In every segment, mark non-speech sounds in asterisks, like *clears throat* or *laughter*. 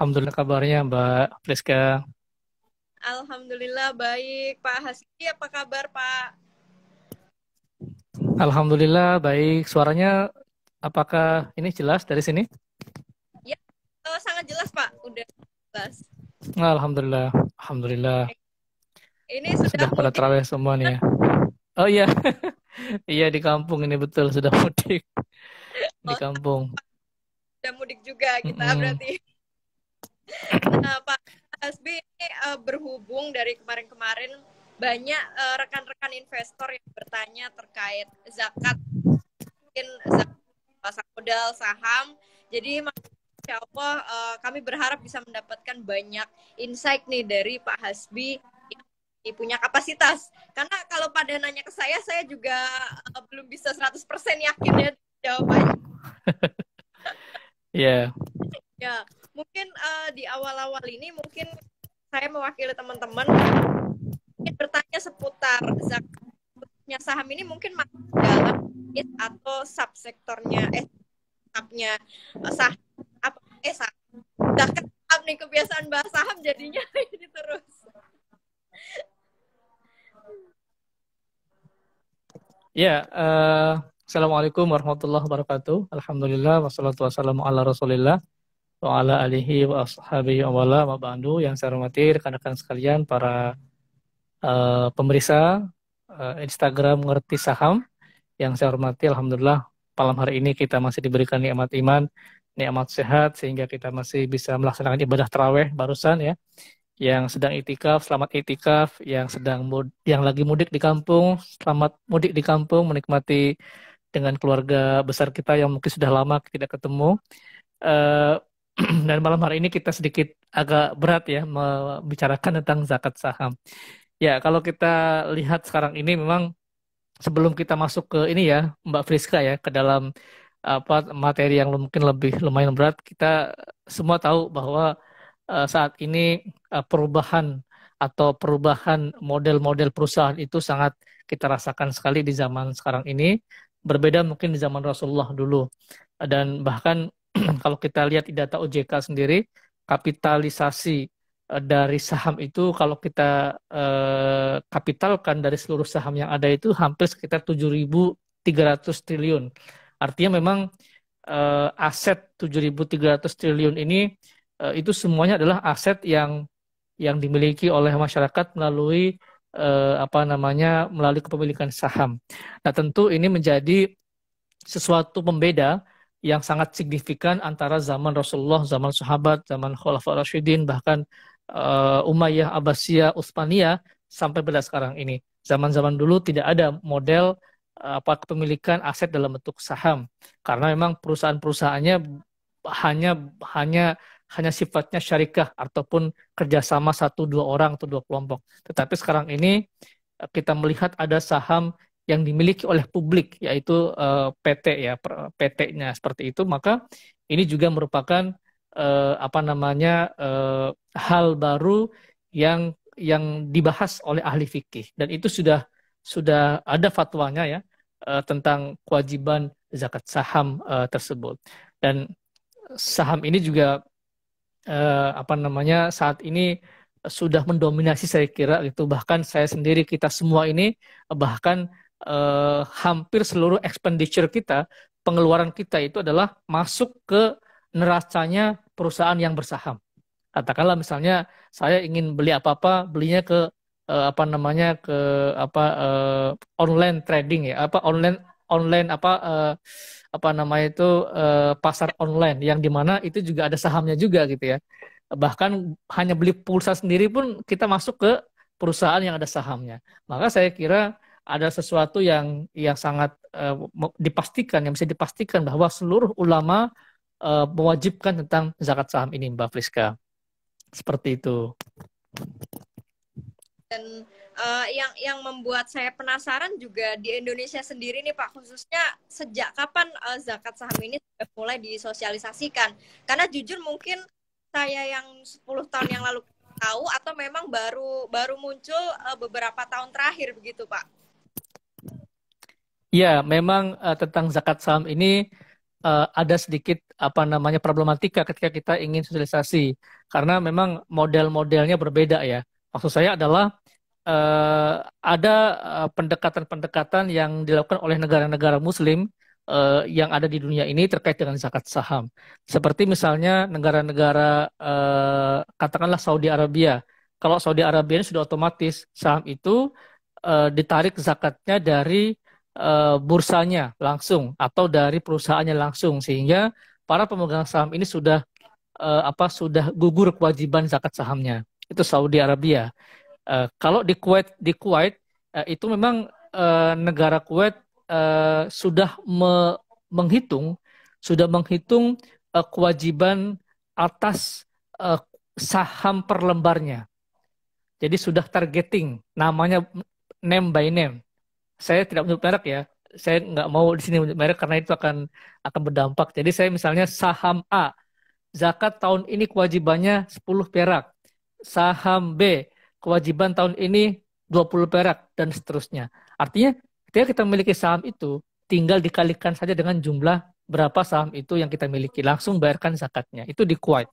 Alhamdulillah kabarnya Mbak Friska. Alhamdulillah baik. Pak Haski apa kabar Pak? Alhamdulillah baik. Suaranya apakah ini jelas dari sini? Ya, oh, sangat jelas Pak. Udah jelas. Alhamdulillah. Alhamdulillah. Ini sudah, sudah pada terawih semua nih ya. Oh iya. *laughs* iya di kampung ini betul sudah mudik. Di oh, kampung. Sudah mudik juga kita mm -hmm. berarti. Nah, *laughs* Pak Hasbi ini uh, berhubung dari kemarin-kemarin banyak rekan eh, rekan-rekan investor yang bertanya terkait zakat, mungkin zakat pasar modal saham. Jadi Insya Allah uh, kami berharap bisa mendapatkan banyak insight nih dari Pak Hasbi yang punya kapasitas. Karena kalau pada nanya ke saya, saya juga belum bisa 100% yakin ya jawabannya. *laughs* Iya. Ya. yeah. Ya mungkin uh, di awal-awal ini mungkin saya mewakili teman-teman bertanya seputar zakatnya saham ini mungkin masuk dalam atau subsektornya eh subnya eh, sah apa eh sah zakat saham nih kebiasaan bahas saham jadinya *laughs* ini terus. Ya, uh, Assalamualaikum warahmatullahi wabarakatuh. Alhamdulillah, wassalatu wassalamu ala rasulillah wa'ala alihi wa ashabihi wa wala wa ba'andu yang saya hormati rekan-rekan sekalian para uh, pemeriksa uh, Instagram ngerti saham yang saya hormati alhamdulillah malam hari ini kita masih diberikan nikmat iman, nikmat sehat sehingga kita masih bisa melaksanakan ibadah terawih barusan ya. Yang sedang itikaf, selamat itikaf, yang sedang mud, yang lagi mudik di kampung, selamat mudik di kampung menikmati dengan keluarga besar kita yang mungkin sudah lama tidak ketemu. Uh, *clears throat* Dan malam hari ini kita sedikit agak berat ya membicarakan tentang zakat saham. Ya, kalau kita lihat sekarang ini memang sebelum kita masuk ke ini ya, Mbak Friska ya, ke dalam apa materi yang mungkin lebih lumayan berat, kita semua tahu bahwa uh, saat ini uh, perubahan atau perubahan model-model perusahaan itu sangat kita rasakan sekali di zaman sekarang ini berbeda mungkin di zaman Rasulullah dulu dan bahkan *clears throat* kalau kita lihat di data OJK sendiri, kapitalisasi eh, dari saham itu kalau kita eh, kapitalkan dari seluruh saham yang ada itu hampir sekitar 7.300 triliun. Artinya memang eh, aset 7.300 triliun ini eh, itu semuanya adalah aset yang yang dimiliki oleh masyarakat melalui eh, apa namanya melalui kepemilikan saham. Nah, tentu ini menjadi sesuatu pembeda yang sangat signifikan antara zaman Rasulullah, zaman sahabat, zaman Khulafaur Rasyidin, bahkan uh, Umayyah, Abbasiyah, Utsmaniyah sampai pada sekarang ini. Zaman-zaman dulu tidak ada model uh, apa kepemilikan aset dalam bentuk saham karena memang perusahaan-perusahaannya hanya hanya hanya sifatnya syarikah ataupun kerjasama satu dua orang atau dua kelompok. Tetapi sekarang ini eh, kita melihat ada saham yang dimiliki oleh publik yaitu uh, eh, PT ya PT-nya seperti itu maka ini juga merupakan uh, apa namanya uh, hal baru yang yang dibahas oleh ahli fikih dan itu sudah sudah ada fatwanya ya uh, tentang kewajiban zakat saham uh, tersebut dan saham ini juga uh, apa namanya saat ini sudah mendominasi saya kira gitu bahkan saya sendiri kita semua ini bahkan eh, hampir seluruh expenditure kita, pengeluaran kita itu adalah masuk ke neracanya perusahaan yang bersaham. Katakanlah misalnya saya ingin beli apa-apa, belinya ke eh, apa namanya ke apa eh, online trading ya, apa online online apa eh, apa namanya itu eh, pasar online yang dimana itu juga ada sahamnya juga gitu ya. Bahkan hanya beli pulsa sendiri pun kita masuk ke perusahaan yang ada sahamnya. Maka saya kira ada sesuatu yang yang sangat uh, dipastikan yang bisa dipastikan bahwa seluruh ulama uh, mewajibkan tentang zakat saham ini Mbak Friska. Seperti itu. Dan uh, yang yang membuat saya penasaran juga di Indonesia sendiri nih Pak khususnya sejak kapan uh, zakat saham ini sudah mulai disosialisasikan? Karena jujur mungkin saya yang 10 tahun yang lalu tahu atau memang baru baru muncul beberapa tahun terakhir begitu Pak? Ya, memang uh, tentang zakat saham ini uh, ada sedikit apa namanya problematika ketika kita ingin sosialisasi karena memang model-modelnya berbeda ya. Maksud saya adalah uh, ada pendekatan-pendekatan yang dilakukan oleh negara-negara Muslim uh, yang ada di dunia ini terkait dengan zakat saham. Seperti misalnya negara-negara uh, katakanlah Saudi Arabia. Kalau Saudi Arabia ini sudah otomatis saham itu uh, ditarik zakatnya dari Eh, bursanya langsung atau dari perusahaannya langsung sehingga para pemegang saham ini sudah eh, apa sudah gugur kewajiban zakat sahamnya itu Saudi Arabia eh, kalau di Kuwait di Kuwait itu memang negara Kuwait sudah menghitung sudah menghitung kewajiban atas saham per lembarnya jadi sudah targeting namanya name by name saya tidak menyebut merek ya saya nggak mau di sini menyebut merek karena itu akan akan berdampak jadi saya misalnya saham A zakat tahun ini kewajibannya 10 perak saham B kewajiban tahun ini 20 perak dan seterusnya artinya ketika kita memiliki saham itu tinggal dikalikan saja dengan jumlah berapa saham itu yang kita miliki langsung bayarkan zakatnya itu di Kuwait.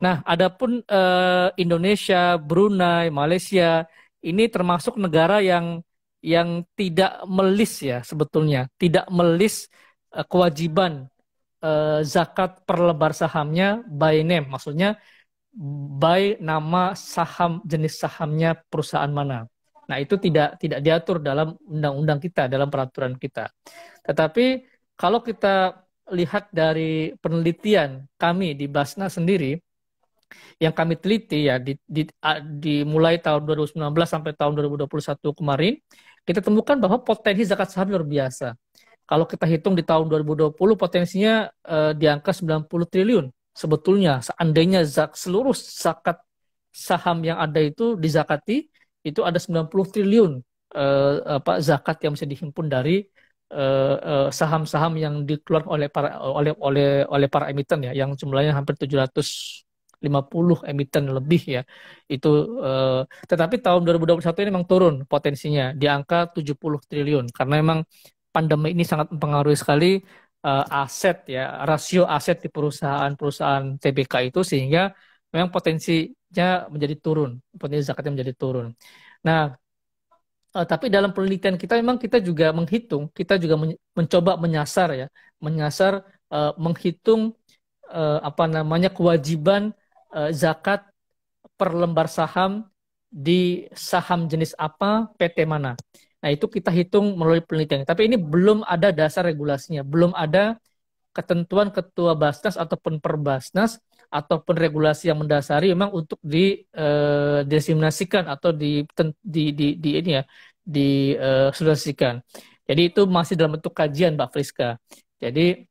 Nah, adapun eh, Indonesia, Brunei, Malaysia ini termasuk negara yang yang tidak melis ya sebetulnya tidak melis uh, kewajiban uh, zakat per lebar sahamnya by name maksudnya by nama saham jenis sahamnya perusahaan mana nah itu tidak tidak diatur dalam undang-undang kita dalam peraturan kita tetapi kalau kita lihat dari penelitian kami di Basna sendiri yang kami teliti ya di, di, dimulai tahun 2019 sampai tahun 2021 kemarin kita temukan bahwa potensi zakat saham luar biasa. Kalau kita hitung di tahun 2020 potensinya eh, di angka 90 triliun. Sebetulnya seandainya zak, seluruh zakat saham yang ada itu dizakati, itu ada 90 triliun eh, apa zakat yang bisa dihimpun dari saham eh, eh, saham-saham yang dikeluarkan oleh para oleh oleh oleh para emiten ya yang jumlahnya hampir 700 50 emiten lebih ya. Itu eh, tetapi tahun 2021 ini memang turun potensinya di angka 70 triliun karena memang pandemi ini sangat mempengaruhi sekali eh, aset ya, rasio aset di perusahaan-perusahaan TBK itu sehingga memang potensinya menjadi turun, potensi zakatnya menjadi turun. Nah, Uh, tapi dalam penelitian kita memang kita juga menghitung, kita juga men mencoba menyasar ya, menyasar uh, menghitung eh, apa namanya kewajiban Eh, zakat per lembar saham di saham jenis apa, PT mana. Nah, itu kita hitung melalui penelitian. Tapi ini belum ada dasar regulasinya, belum ada ketentuan ketua Basnas ataupun Perbasnas ataupun regulasi yang mendasari memang untuk di e, atau di, di di di ini ya di uh, Jadi itu masih dalam bentuk kajian Mbak Friska. Jadi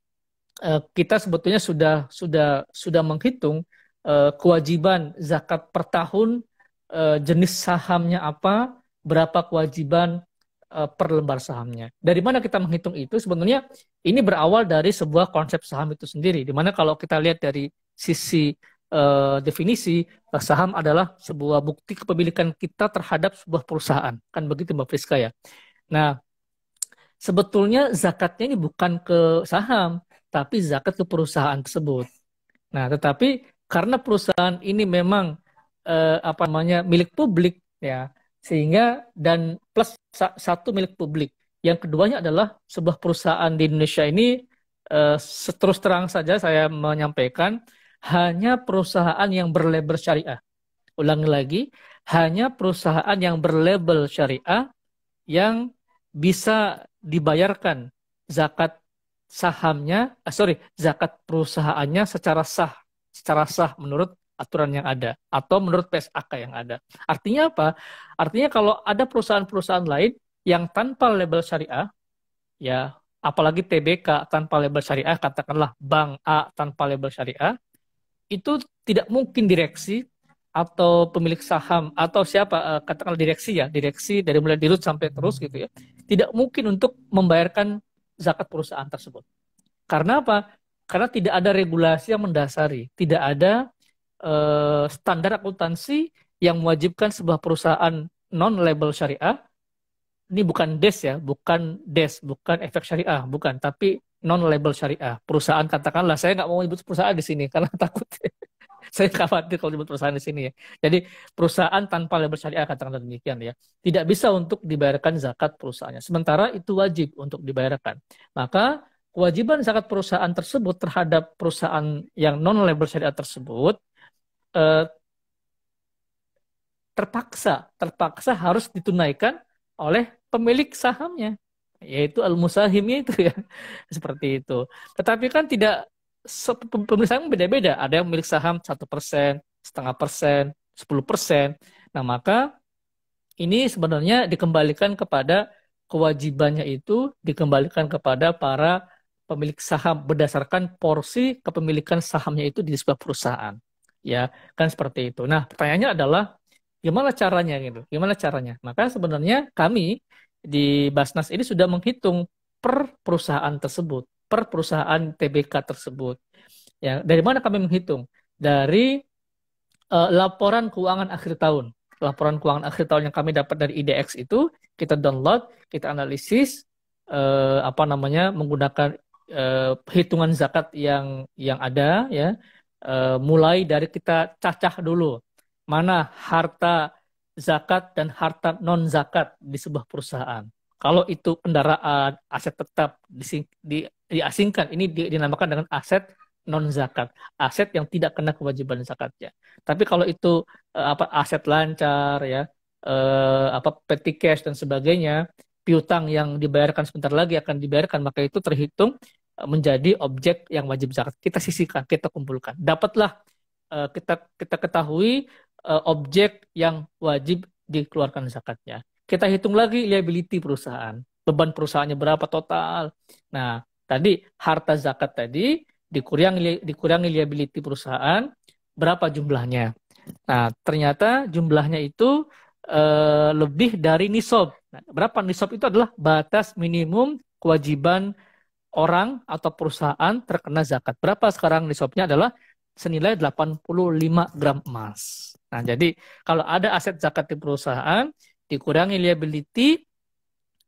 uh, kita sebetulnya sudah sudah sudah menghitung uh, kewajiban zakat per tahun, uh, jenis sahamnya apa, berapa kewajiban uh, per lembar sahamnya. Dari mana kita menghitung itu? Sebenarnya ini berawal dari sebuah konsep saham itu sendiri. Dimana kalau kita lihat dari sisi uh, definisi, uh, saham adalah sebuah bukti kepemilikan kita terhadap sebuah perusahaan. Kan begitu Mbak Friska ya. Nah, sebetulnya zakatnya ini bukan ke saham, tapi zakat ke perusahaan tersebut. Nah, tetapi karena perusahaan ini memang eh, apa namanya milik publik ya sehingga dan plus satu milik publik yang keduanya adalah sebuah perusahaan di Indonesia ini eh, terus terang saja saya menyampaikan hanya perusahaan yang berlabel syariah ulangi lagi hanya perusahaan yang berlabel syariah yang bisa dibayarkan zakat sahamnya, eh, sorry, zakat perusahaannya secara sah secara sah menurut aturan yang ada atau menurut PSAK yang ada. Artinya apa? Artinya kalau ada perusahaan-perusahaan lain yang tanpa label syariah, ya apalagi TBK tanpa label syariah, katakanlah bank A tanpa label syariah, itu tidak mungkin direksi atau pemilik saham atau siapa eh, katakanlah direksi ya, direksi dari mulai dirut sampai terus gitu ya, tidak mungkin untuk membayarkan zakat perusahaan tersebut. Karena apa? Karena tidak ada regulasi yang mendasari, tidak ada uh, standar akuntansi yang mewajibkan sebuah perusahaan non-label syariah. Ini bukan DES ya, bukan DES, bukan efek syariah, bukan, tapi non-label syariah. Perusahaan katakanlah, saya nggak mau menyebut perusahaan di sini karena *laughs* takut. saya khawatir kalau disebut perusahaan di sini ya. Jadi perusahaan tanpa label syariah katakanlah demikian ya, tidak bisa untuk dibayarkan zakat perusahaannya. Sementara itu wajib untuk dibayarkan. Maka kewajiban zakat perusahaan tersebut terhadap perusahaan yang non label syariah tersebut eh, terpaksa terpaksa harus ditunaikan oleh pemilik sahamnya yaitu al musahimnya itu ya *laughs* seperti itu tetapi kan tidak pemilik saham beda-beda ada yang milik saham satu persen setengah persen sepuluh persen nah maka ini sebenarnya dikembalikan kepada kewajibannya itu dikembalikan kepada para pemilik saham berdasarkan porsi kepemilikan sahamnya itu di sebuah perusahaan. Ya, kan seperti itu. Nah, pertanyaannya adalah gimana caranya gitu? Gimana caranya? Maka sebenarnya kami di Basnas ini sudah menghitung per perusahaan tersebut, per perusahaan TBK tersebut. Ya, dari mana kami menghitung? Dari uh, laporan keuangan akhir tahun. Laporan keuangan akhir tahun yang kami dapat dari IDX itu kita download, kita analisis, eh, apa namanya menggunakan uh, hitungan zakat yang yang ada ya uh, mulai dari kita cacah dulu mana harta zakat dan harta non zakat di sebuah perusahaan. Kalau itu kendaraan aset tetap di, diasingkan ini dinamakan dengan aset non zakat, aset yang tidak kena kewajiban zakatnya. Tapi kalau itu uh, apa aset lancar ya, uh, apa petty cash dan sebagainya, piutang yang dibayarkan sebentar lagi akan dibayarkan, maka itu terhitung menjadi objek yang wajib zakat. Kita sisihkan, kita kumpulkan. Dapatlah eh, kita kita ketahui eh, objek yang wajib dikeluarkan zakatnya. Kita hitung lagi liability perusahaan, beban perusahaannya berapa total. Nah, tadi harta zakat tadi dikurangi dikurangi liability perusahaan berapa jumlahnya. Nah, ternyata jumlahnya itu uh, lebih dari nisab. Nah, berapa nisab itu adalah batas minimum kewajiban orang atau perusahaan terkena zakat. Berapa sekarang nisabnya adalah senilai 85 gram emas. Nah, jadi kalau ada aset zakat di perusahaan, dikurangi liability,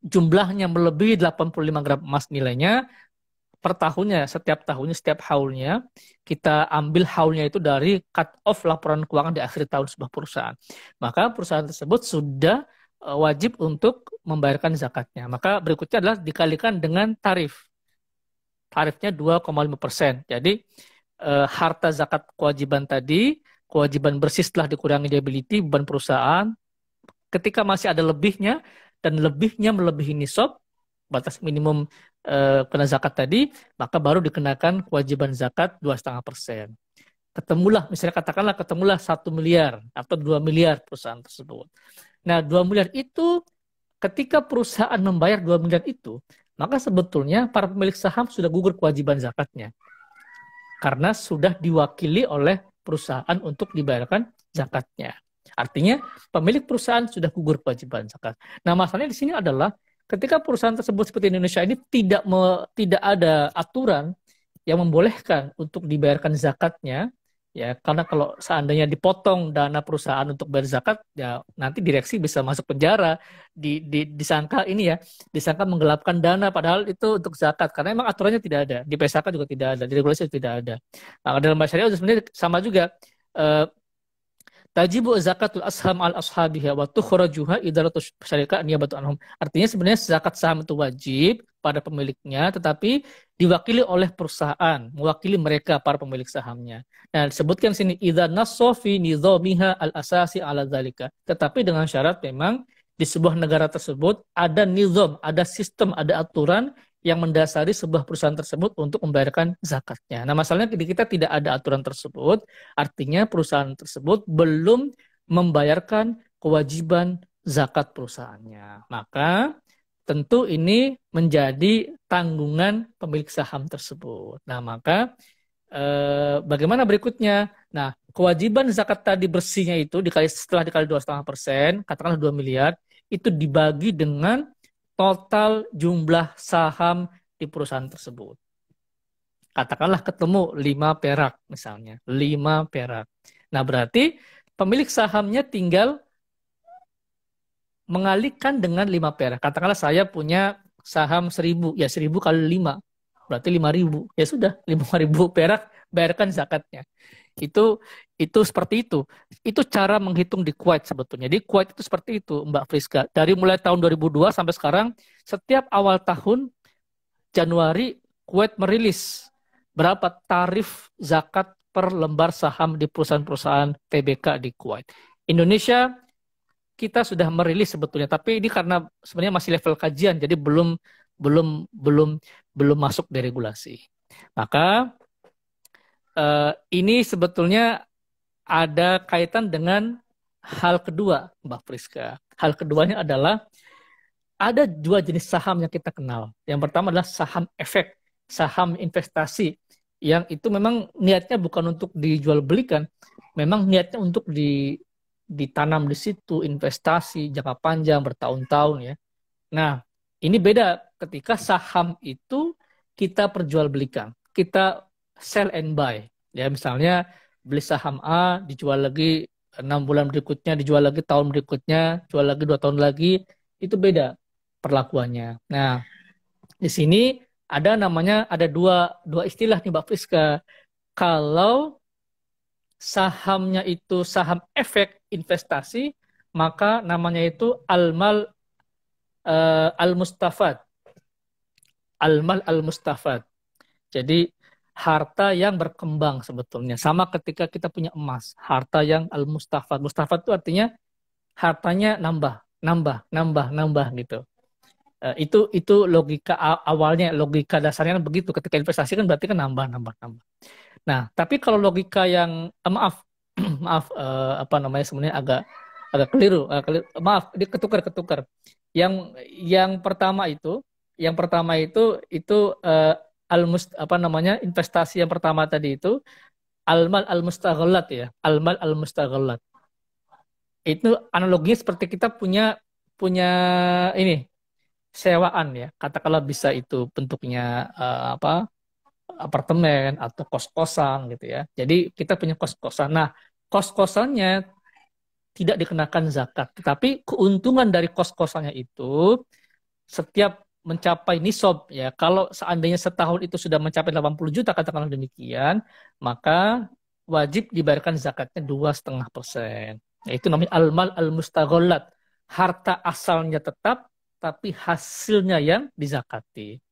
jumlahnya melebihi 85 gram emas nilainya, per tahunnya, setiap tahunnya, setiap haulnya, kita ambil haulnya itu dari cut off laporan keuangan di akhir tahun sebuah perusahaan. Maka perusahaan tersebut sudah eh, wajib untuk membayarkan zakatnya. Maka berikutnya adalah dikalikan dengan tarif tarifnya 2,5 persen. Jadi eh, harta zakat kewajiban tadi, kewajiban bersih setelah dikurangi liability, beban perusahaan, ketika masih ada lebihnya, dan lebihnya melebihi nisab, batas minimum eh, kena zakat tadi, maka baru dikenakan kewajiban zakat 2,5 persen. Ketemulah, misalnya katakanlah ketemulah 1 miliar atau 2 miliar perusahaan tersebut. Nah, 2 miliar itu ketika perusahaan membayar 2 miliar itu, maka sebetulnya para pemilik saham sudah gugur kewajiban zakatnya. Karena sudah diwakili oleh perusahaan untuk dibayarkan zakatnya. Artinya pemilik perusahaan sudah gugur kewajiban zakat. Nah masalahnya di sini adalah ketika perusahaan tersebut seperti Indonesia ini tidak me, tidak ada aturan yang membolehkan untuk dibayarkan zakatnya, ya karena kalau seandainya dipotong dana perusahaan untuk bayar zakat ya nanti direksi bisa masuk penjara di, di disangka ini ya disangka menggelapkan dana padahal itu untuk zakat karena emang aturannya tidak ada di PSK juga tidak ada di regulasi tidak ada nah, dalam bahasa syariah sebenarnya sama juga eh, Tajibu zakatul asham al ashabiha wa tukhrajuha idaratu syarikat niyabatu anhum. Artinya sebenarnya zakat saham itu wajib pada pemiliknya tetapi diwakili oleh perusahaan, mewakili mereka para pemilik sahamnya. Nah, disebutkan sini idza nasofi nizamiha al asasi ala dzalika. Tetapi dengan syarat memang di sebuah negara tersebut ada nizam, ada sistem, ada aturan yang mendasari sebuah perusahaan tersebut untuk membayarkan zakatnya. Nah, masalahnya kita tidak ada aturan tersebut, artinya perusahaan tersebut belum membayarkan kewajiban zakat perusahaannya. Maka tentu ini menjadi tanggungan pemilik saham tersebut. Nah, maka eh, bagaimana berikutnya? Nah, kewajiban zakat tadi bersihnya itu dikali setelah dikali 2,5%, persen, katakanlah 2 miliar, itu dibagi dengan total jumlah saham di perusahaan tersebut. Katakanlah ketemu 5 perak misalnya, 5 perak. Nah, berarti pemilik sahamnya tinggal mengalihkan dengan 5 perak. Katakanlah saya punya saham 1000, ya 1000 kali 5, berarti 5000. Ya sudah, 5000 perak bayarkan zakatnya. Itu itu seperti itu. Itu cara menghitung di Kuwait sebetulnya. Di Kuwait itu seperti itu, Mbak Friska. Dari mulai tahun 2002 sampai sekarang, setiap awal tahun Januari Kuwait merilis berapa tarif zakat per lembar saham di perusahaan-perusahaan TBK di Kuwait. Indonesia kita sudah merilis sebetulnya, tapi ini karena sebenarnya masih level kajian, jadi belum belum belum belum masuk deregulasi. Maka uh, ini sebetulnya ada kaitan dengan hal kedua, Mbak Priska. Hal keduanya adalah ada dua jenis saham yang kita kenal. Yang pertama adalah saham efek, saham investasi yang itu memang niatnya bukan untuk dijual belikan, memang niatnya untuk di ditanam di situ investasi jangka panjang bertahun-tahun ya. Nah, ini beda ketika saham itu kita perjualbelikan. Kita sell and buy. Ya misalnya beli saham A dijual lagi enam bulan berikutnya, dijual lagi tahun berikutnya, jual lagi dua tahun lagi, itu beda perlakuannya. Nah, di sini ada namanya ada dua dua istilah nih Mbak Friska. Kalau sahamnya itu saham efek investasi, maka namanya itu almal uh, eh, al mustafat. Almal al mustafat. Jadi harta yang berkembang sebetulnya. Sama ketika kita punya emas, harta yang al-mustafat. Mustafat itu artinya hartanya nambah, nambah, nambah, nambah gitu. Eh, itu itu logika awalnya, logika dasarnya begitu. Ketika investasi kan berarti kan nambah, nambah, nambah. Nah, tapi kalau logika yang eh, maaf, *clears throat* maaf eh, apa namanya sebenarnya agak agak keliru, agak keliru. Maaf, dia ketukar ketukar. Yang yang pertama itu, yang pertama itu itu al apa namanya investasi yang pertama tadi itu almal al mustaghallat ya almal al mustaghallat itu analoginya seperti kita punya punya ini sewaan ya katakanlah bisa itu bentuknya uh, apa apartemen atau kos kosan gitu ya jadi kita punya kos kosan nah kos kosannya tidak dikenakan zakat tetapi keuntungan dari kos kosannya itu setiap mencapai nisob ya kalau seandainya setahun itu sudah mencapai 80 juta katakanlah demikian maka wajib dibayarkan zakatnya dua setengah persen itu namanya almal al harta asalnya tetap tapi hasilnya yang dizakati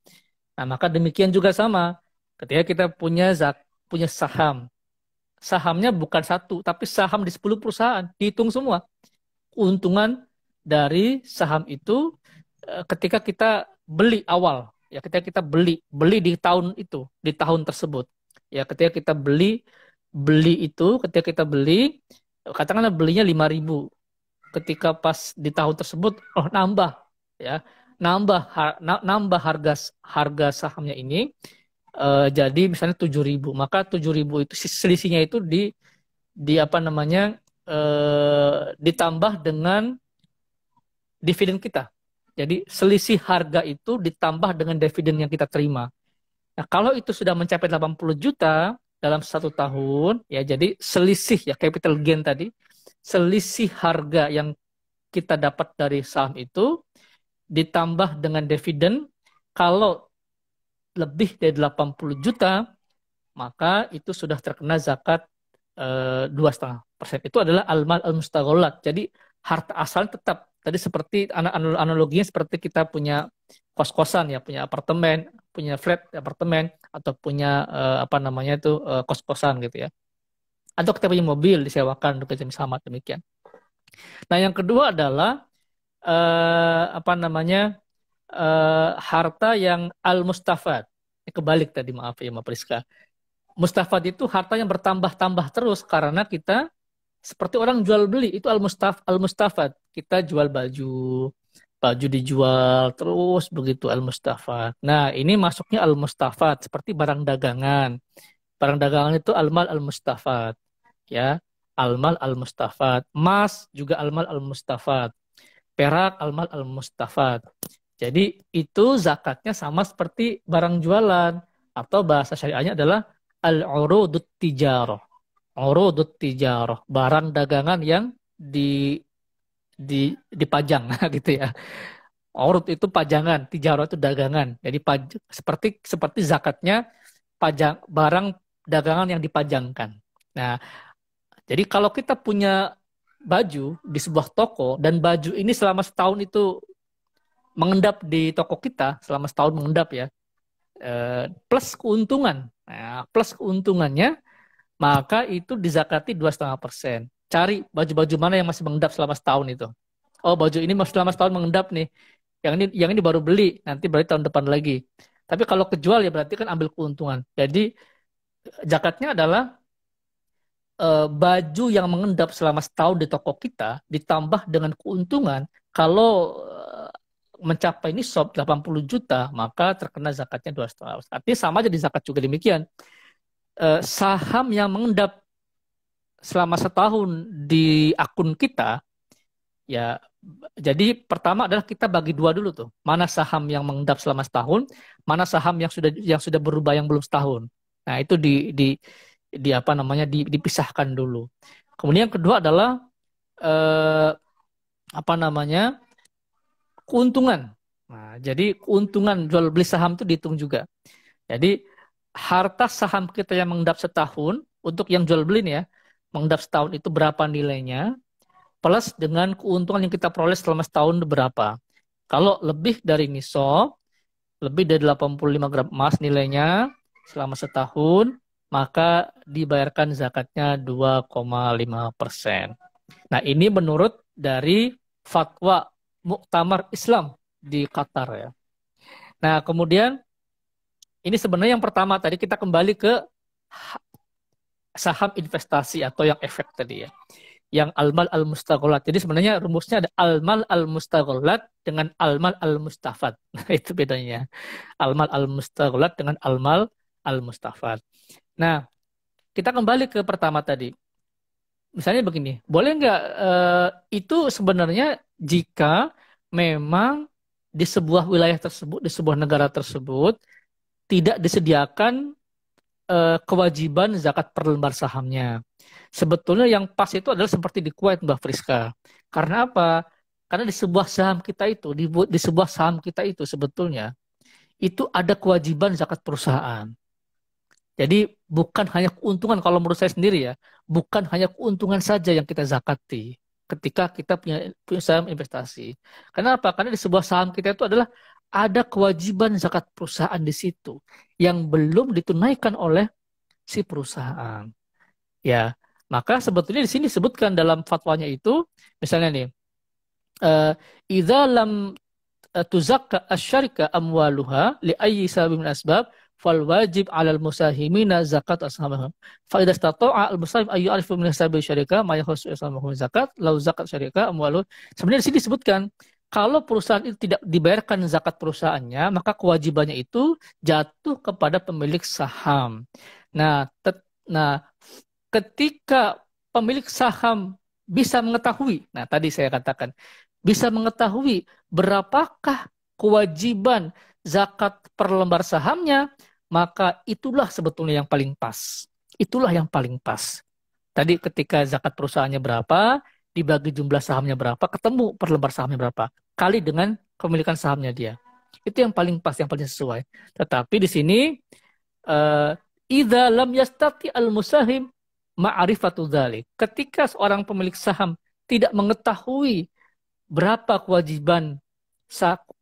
nah maka demikian juga sama ketika kita punya zak punya saham sahamnya bukan satu tapi saham di 10 perusahaan dihitung semua keuntungan dari saham itu eh, ketika kita beli awal ya ketika kita beli beli di tahun itu di tahun tersebut ya ketika kita beli beli itu ketika kita beli katakanlah belinya 5000 ketika pas di tahun tersebut oh nambah ya nambah har, nambah harga harga sahamnya ini uh, jadi misalnya 7000 maka 7000 itu selisihnya itu di di apa namanya uh, ditambah dengan dividen kita jadi selisih harga itu ditambah dengan dividen yang kita terima. Nah, kalau itu sudah mencapai 80 juta dalam satu tahun, ya jadi selisih ya capital gain tadi, selisih harga yang kita dapat dari saham itu ditambah dengan dividen kalau lebih dari 80 juta maka itu sudah terkena zakat eh, dua setengah persen. Itu adalah almal al mustagholat. Jadi harta asal tetap tadi seperti anu, analoginya seperti kita punya kos-kosan ya, punya apartemen, punya flat apartemen atau punya uh, apa namanya itu uh, kos-kosan gitu ya. Atau kita punya mobil disewakan untuk jam sama demikian. Nah, yang kedua adalah uh, apa namanya? Uh, harta yang al-mustafad. Kebalik tadi maaf ya Ma Priska. Mustafad itu harta yang bertambah-tambah terus karena kita seperti orang jual beli itu al mustaf al mustafat kita jual baju baju dijual terus begitu al mustafat nah ini masuknya al mustafat seperti barang dagangan barang dagangan itu al mal al mustafat ya al mal al mustafat emas juga al mal al mustafat perak al mal al mustafat jadi itu zakatnya sama seperti barang jualan atau bahasa syariahnya adalah al urudut tijarah urudut tijarah, barang dagangan yang di di dipajang *laughs* gitu ya. Urut itu pajangan, tijarah itu dagangan. Jadi paj, seperti seperti zakatnya pajang barang dagangan yang dipajangkan. Nah, jadi kalau kita punya baju di sebuah toko dan baju ini selama setahun itu mengendap di toko kita selama setahun mengendap ya, eh, plus keuntungan. Nah, plus keuntungannya maka itu dizakati dua setengah persen. Cari baju-baju mana yang masih mengendap selama setahun itu. Oh baju ini masih selama setahun mengendap nih. Yang ini yang ini baru beli nanti berarti tahun depan lagi. Tapi kalau kejual ya berarti kan ambil keuntungan. Jadi zakatnya adalah e, baju yang mengendap selama setahun di toko kita ditambah dengan keuntungan kalau e, mencapai sob 80 juta maka terkena zakatnya 2,5%. setengah. Artinya sama aja di zakat juga demikian. Eh, saham yang mengendap selama setahun di akun kita, ya jadi pertama adalah kita bagi dua dulu tuh, mana saham yang mengendap selama setahun, mana saham yang sudah yang sudah berubah yang belum setahun. Nah itu di di di apa namanya dipisahkan dulu. Kemudian yang kedua adalah eh, apa namanya keuntungan. Nah, jadi keuntungan jual beli saham itu dihitung juga. Jadi harta saham kita yang mengendap setahun untuk yang jual beli nih ya mengendap setahun itu berapa nilainya plus dengan keuntungan yang kita peroleh selama setahun berapa kalau lebih dari nisab lebih dari 85 gram emas nilainya selama setahun maka dibayarkan zakatnya 2,5 persen. Nah ini menurut dari fatwa Muktamar Islam di Qatar ya. Nah kemudian ini sebenarnya yang pertama tadi kita kembali ke saham investasi atau yang efek tadi ya. Yang almal al mustaqolat. Jadi sebenarnya rumusnya ada almal al mustaqolat dengan almal al mustafat. *laughs* Nah, itu bedanya. Almal al mustaqolat dengan almal al mustafat. Nah, kita kembali ke pertama tadi. Misalnya begini, boleh nggak eh, itu sebenarnya jika memang di sebuah wilayah tersebut, di sebuah negara tersebut, tidak disediakan uh, kewajiban zakat per lembar sahamnya. Sebetulnya yang pas itu adalah seperti di Kuwait, Mbak Friska. Karena apa? Karena di sebuah saham kita itu, di, di sebuah saham kita itu sebetulnya, itu ada kewajiban zakat perusahaan. Jadi bukan hanya keuntungan kalau menurut saya sendiri ya, bukan hanya keuntungan saja yang kita zakati ketika kita punya, punya saham investasi. Kenapa? Karena di sebuah saham kita itu adalah ada kewajiban zakat perusahaan di situ yang belum ditunaikan oleh si perusahaan. Ya, maka sebetulnya di sini disebutkan dalam fatwanya itu, misalnya nih, eh, idza lam eh, tuzakka asyarika amwaluha li ayyi sababin asbab fal wajib alal musahimina zakat ashamahum. Fa idza istata'a al musahim ayyu arifu min hisabi syarika ma yakhusu islamahum zakat law zakat syarika amwalu. Sebenarnya di sini disebutkan kalau perusahaan itu tidak dibayarkan zakat perusahaannya, maka kewajibannya itu jatuh kepada pemilik saham. Nah, tet, nah ketika pemilik saham bisa mengetahui, nah tadi saya katakan, bisa mengetahui berapakah kewajiban zakat per lembar sahamnya, maka itulah sebetulnya yang paling pas. Itulah yang paling pas. Tadi ketika zakat perusahaannya berapa, dibagi jumlah sahamnya berapa, ketemu per lembar sahamnya berapa, kali dengan kepemilikan sahamnya dia. Itu yang paling pas, yang paling sesuai. Tetapi di sini uh, idza lam yastati al musahim ma'rifatu dzalik. Ketika seorang pemilik saham tidak mengetahui berapa kewajiban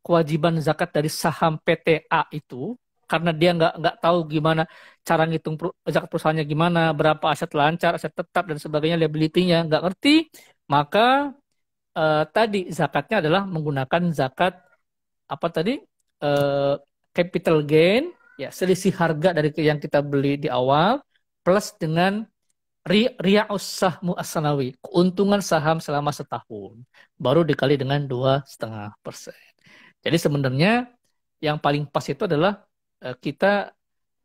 kewajiban zakat dari saham PTA itu karena dia nggak nggak tahu gimana cara ngitung zakat perusahaannya gimana berapa aset lancar aset tetap dan sebagainya liability-nya nggak ngerti maka eh, tadi zakatnya adalah menggunakan zakat apa tadi eh, capital gain ya selisih harga dari yang kita beli di awal plus dengan riya sahmu asanawi keuntungan saham selama setahun baru dikali dengan dua setengah persen jadi sebenarnya yang paling pas itu adalah eh, kita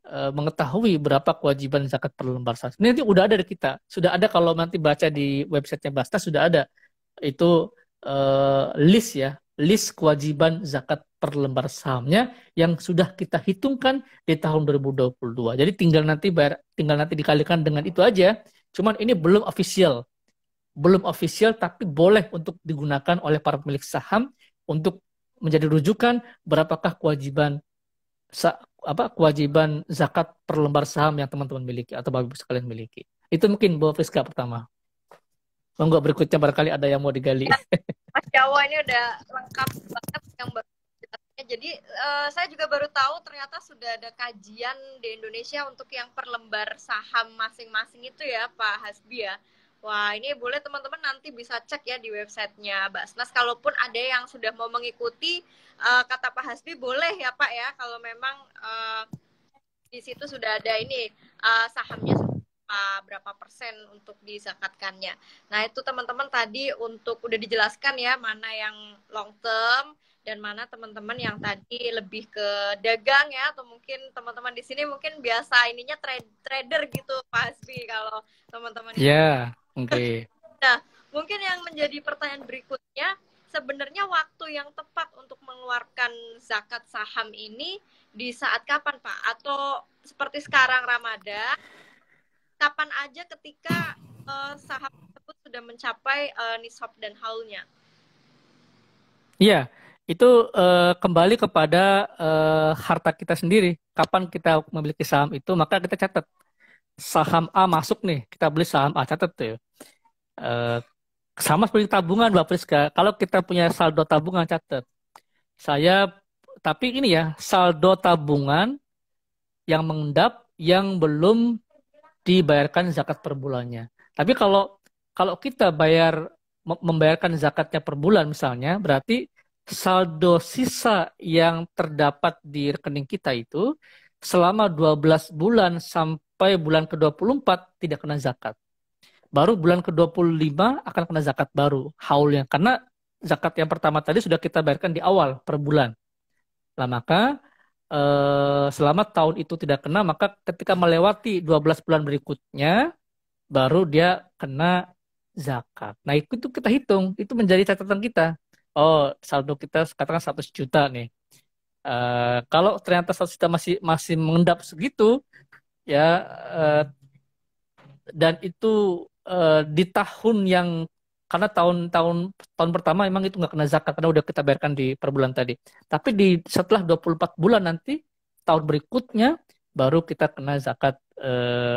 Eh, mengetahui berapa kewajiban zakat per lembar saham. Ini nanti udah ada di kita. Sudah ada kalau nanti baca di websitenya Basta sudah ada itu uh, list ya, list kewajiban zakat per lembar sahamnya yang sudah kita hitungkan di tahun 2022. Jadi tinggal nanti bayar, tinggal nanti dikalikan dengan itu aja. Cuman ini belum official. Belum official tapi boleh untuk digunakan oleh para pemilik saham untuk menjadi rujukan berapakah kewajiban apa kewajiban zakat per lembar saham yang teman-teman miliki atau bapak sekalian miliki. Itu mungkin buat Friska pertama. Monggo berikutnya barangkali ada yang mau digali. Mas Jawa ini udah lengkap banget yang baru jadi uh, saya juga baru tahu ternyata sudah ada kajian di Indonesia untuk yang per lembar saham masing-masing itu ya Pak Hasbi ya. Wah, ini boleh teman-teman nanti bisa cek ya di websitenya Basnas Kalaupun ada yang sudah mau mengikuti uh, kata Pak Hasbi, boleh ya Pak ya. Kalau memang uh, di situ sudah ada ini uh, sahamnya berapa berapa persen untuk disekatkannya Nah itu teman-teman tadi untuk udah dijelaskan ya mana yang long term dan mana teman-teman yang tadi lebih ke dagang ya atau mungkin teman-teman di sini mungkin biasa ininya trade, trader gitu Pak Hasbi kalau teman-teman. Iya. Yeah. Oke. Okay. Nah, mungkin yang menjadi pertanyaan berikutnya, sebenarnya waktu yang tepat untuk mengeluarkan zakat saham ini di saat kapan, Pak? Atau seperti sekarang Ramadan, kapan aja ketika uh, saham tersebut sudah mencapai uh, nisab dan haulnya? Iya, itu uh, kembali kepada uh, harta kita sendiri. Kapan kita memiliki saham itu, maka kita catat saham A masuk nih, kita beli saham A catat tuh. Ya. Uh, sama seperti tabungan Mbak Priska. Kalau kita punya saldo tabungan catat. Saya tapi ini ya saldo tabungan yang mengendap yang belum dibayarkan zakat per bulannya. Tapi kalau kalau kita bayar membayarkan zakatnya per bulan misalnya, berarti saldo sisa yang terdapat di rekening kita itu selama 12 bulan sampai bulan ke-24 tidak kena zakat baru bulan ke-25 akan kena zakat baru haulnya karena zakat yang pertama tadi sudah kita bayarkan di awal per bulan. Nah, maka eh, selama tahun itu tidak kena, maka ketika melewati 12 bulan berikutnya baru dia kena zakat. Nah, itu, kita hitung, itu menjadi catatan kita. Oh, saldo kita katakan 100 juta nih. Uh, kalau ternyata saldo kita masih masih mengendap segitu, ya uh, dan itu uh, di tahun yang karena tahun-tahun tahun pertama emang itu nggak kena zakat karena udah kita bayarkan di per bulan tadi. Tapi di setelah 24 bulan nanti tahun berikutnya baru kita kena zakat e,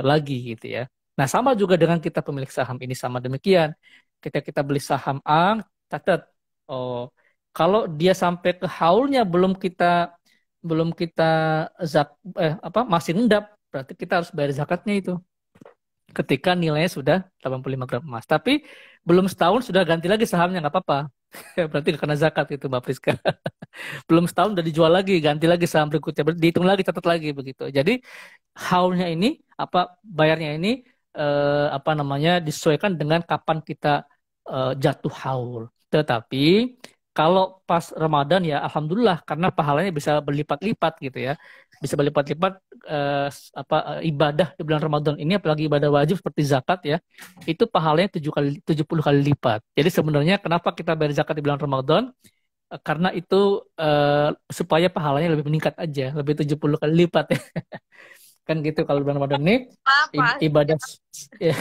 lagi gitu ya. Nah, sama juga dengan kita pemilik saham ini sama demikian. Kita kita beli saham A, catat oh kalau dia sampai ke haulnya belum kita belum kita zak eh, apa masih ngendap, berarti kita harus bayar zakatnya itu ketika nilainya sudah 85 gram emas. Tapi belum setahun sudah ganti lagi sahamnya, nggak apa-apa. *laughs* Berarti karena zakat itu Mbak Priska. *laughs* belum setahun sudah dijual lagi, ganti lagi saham berikutnya. Dihitung lagi, catat lagi begitu. Jadi haulnya ini, apa bayarnya ini, eh, apa namanya disesuaikan dengan kapan kita eh, jatuh haul. Tetapi kalau pas Ramadan ya alhamdulillah karena pahalanya bisa berlipat-lipat gitu ya. Bisa berlipat-lipat eh, apa eh, ibadah di bulan Ramadan ini apalagi ibadah wajib seperti zakat ya. Itu pahalanya 7 kali 70 kali lipat. Jadi sebenarnya kenapa kita bayar zakat di bulan Ramadan? Eh, karena itu uh, supaya pahalanya lebih meningkat aja, lebih 70 kali lipat ya. *laughs* kan gitu kalau bulan Ramadan ini ibadah ya.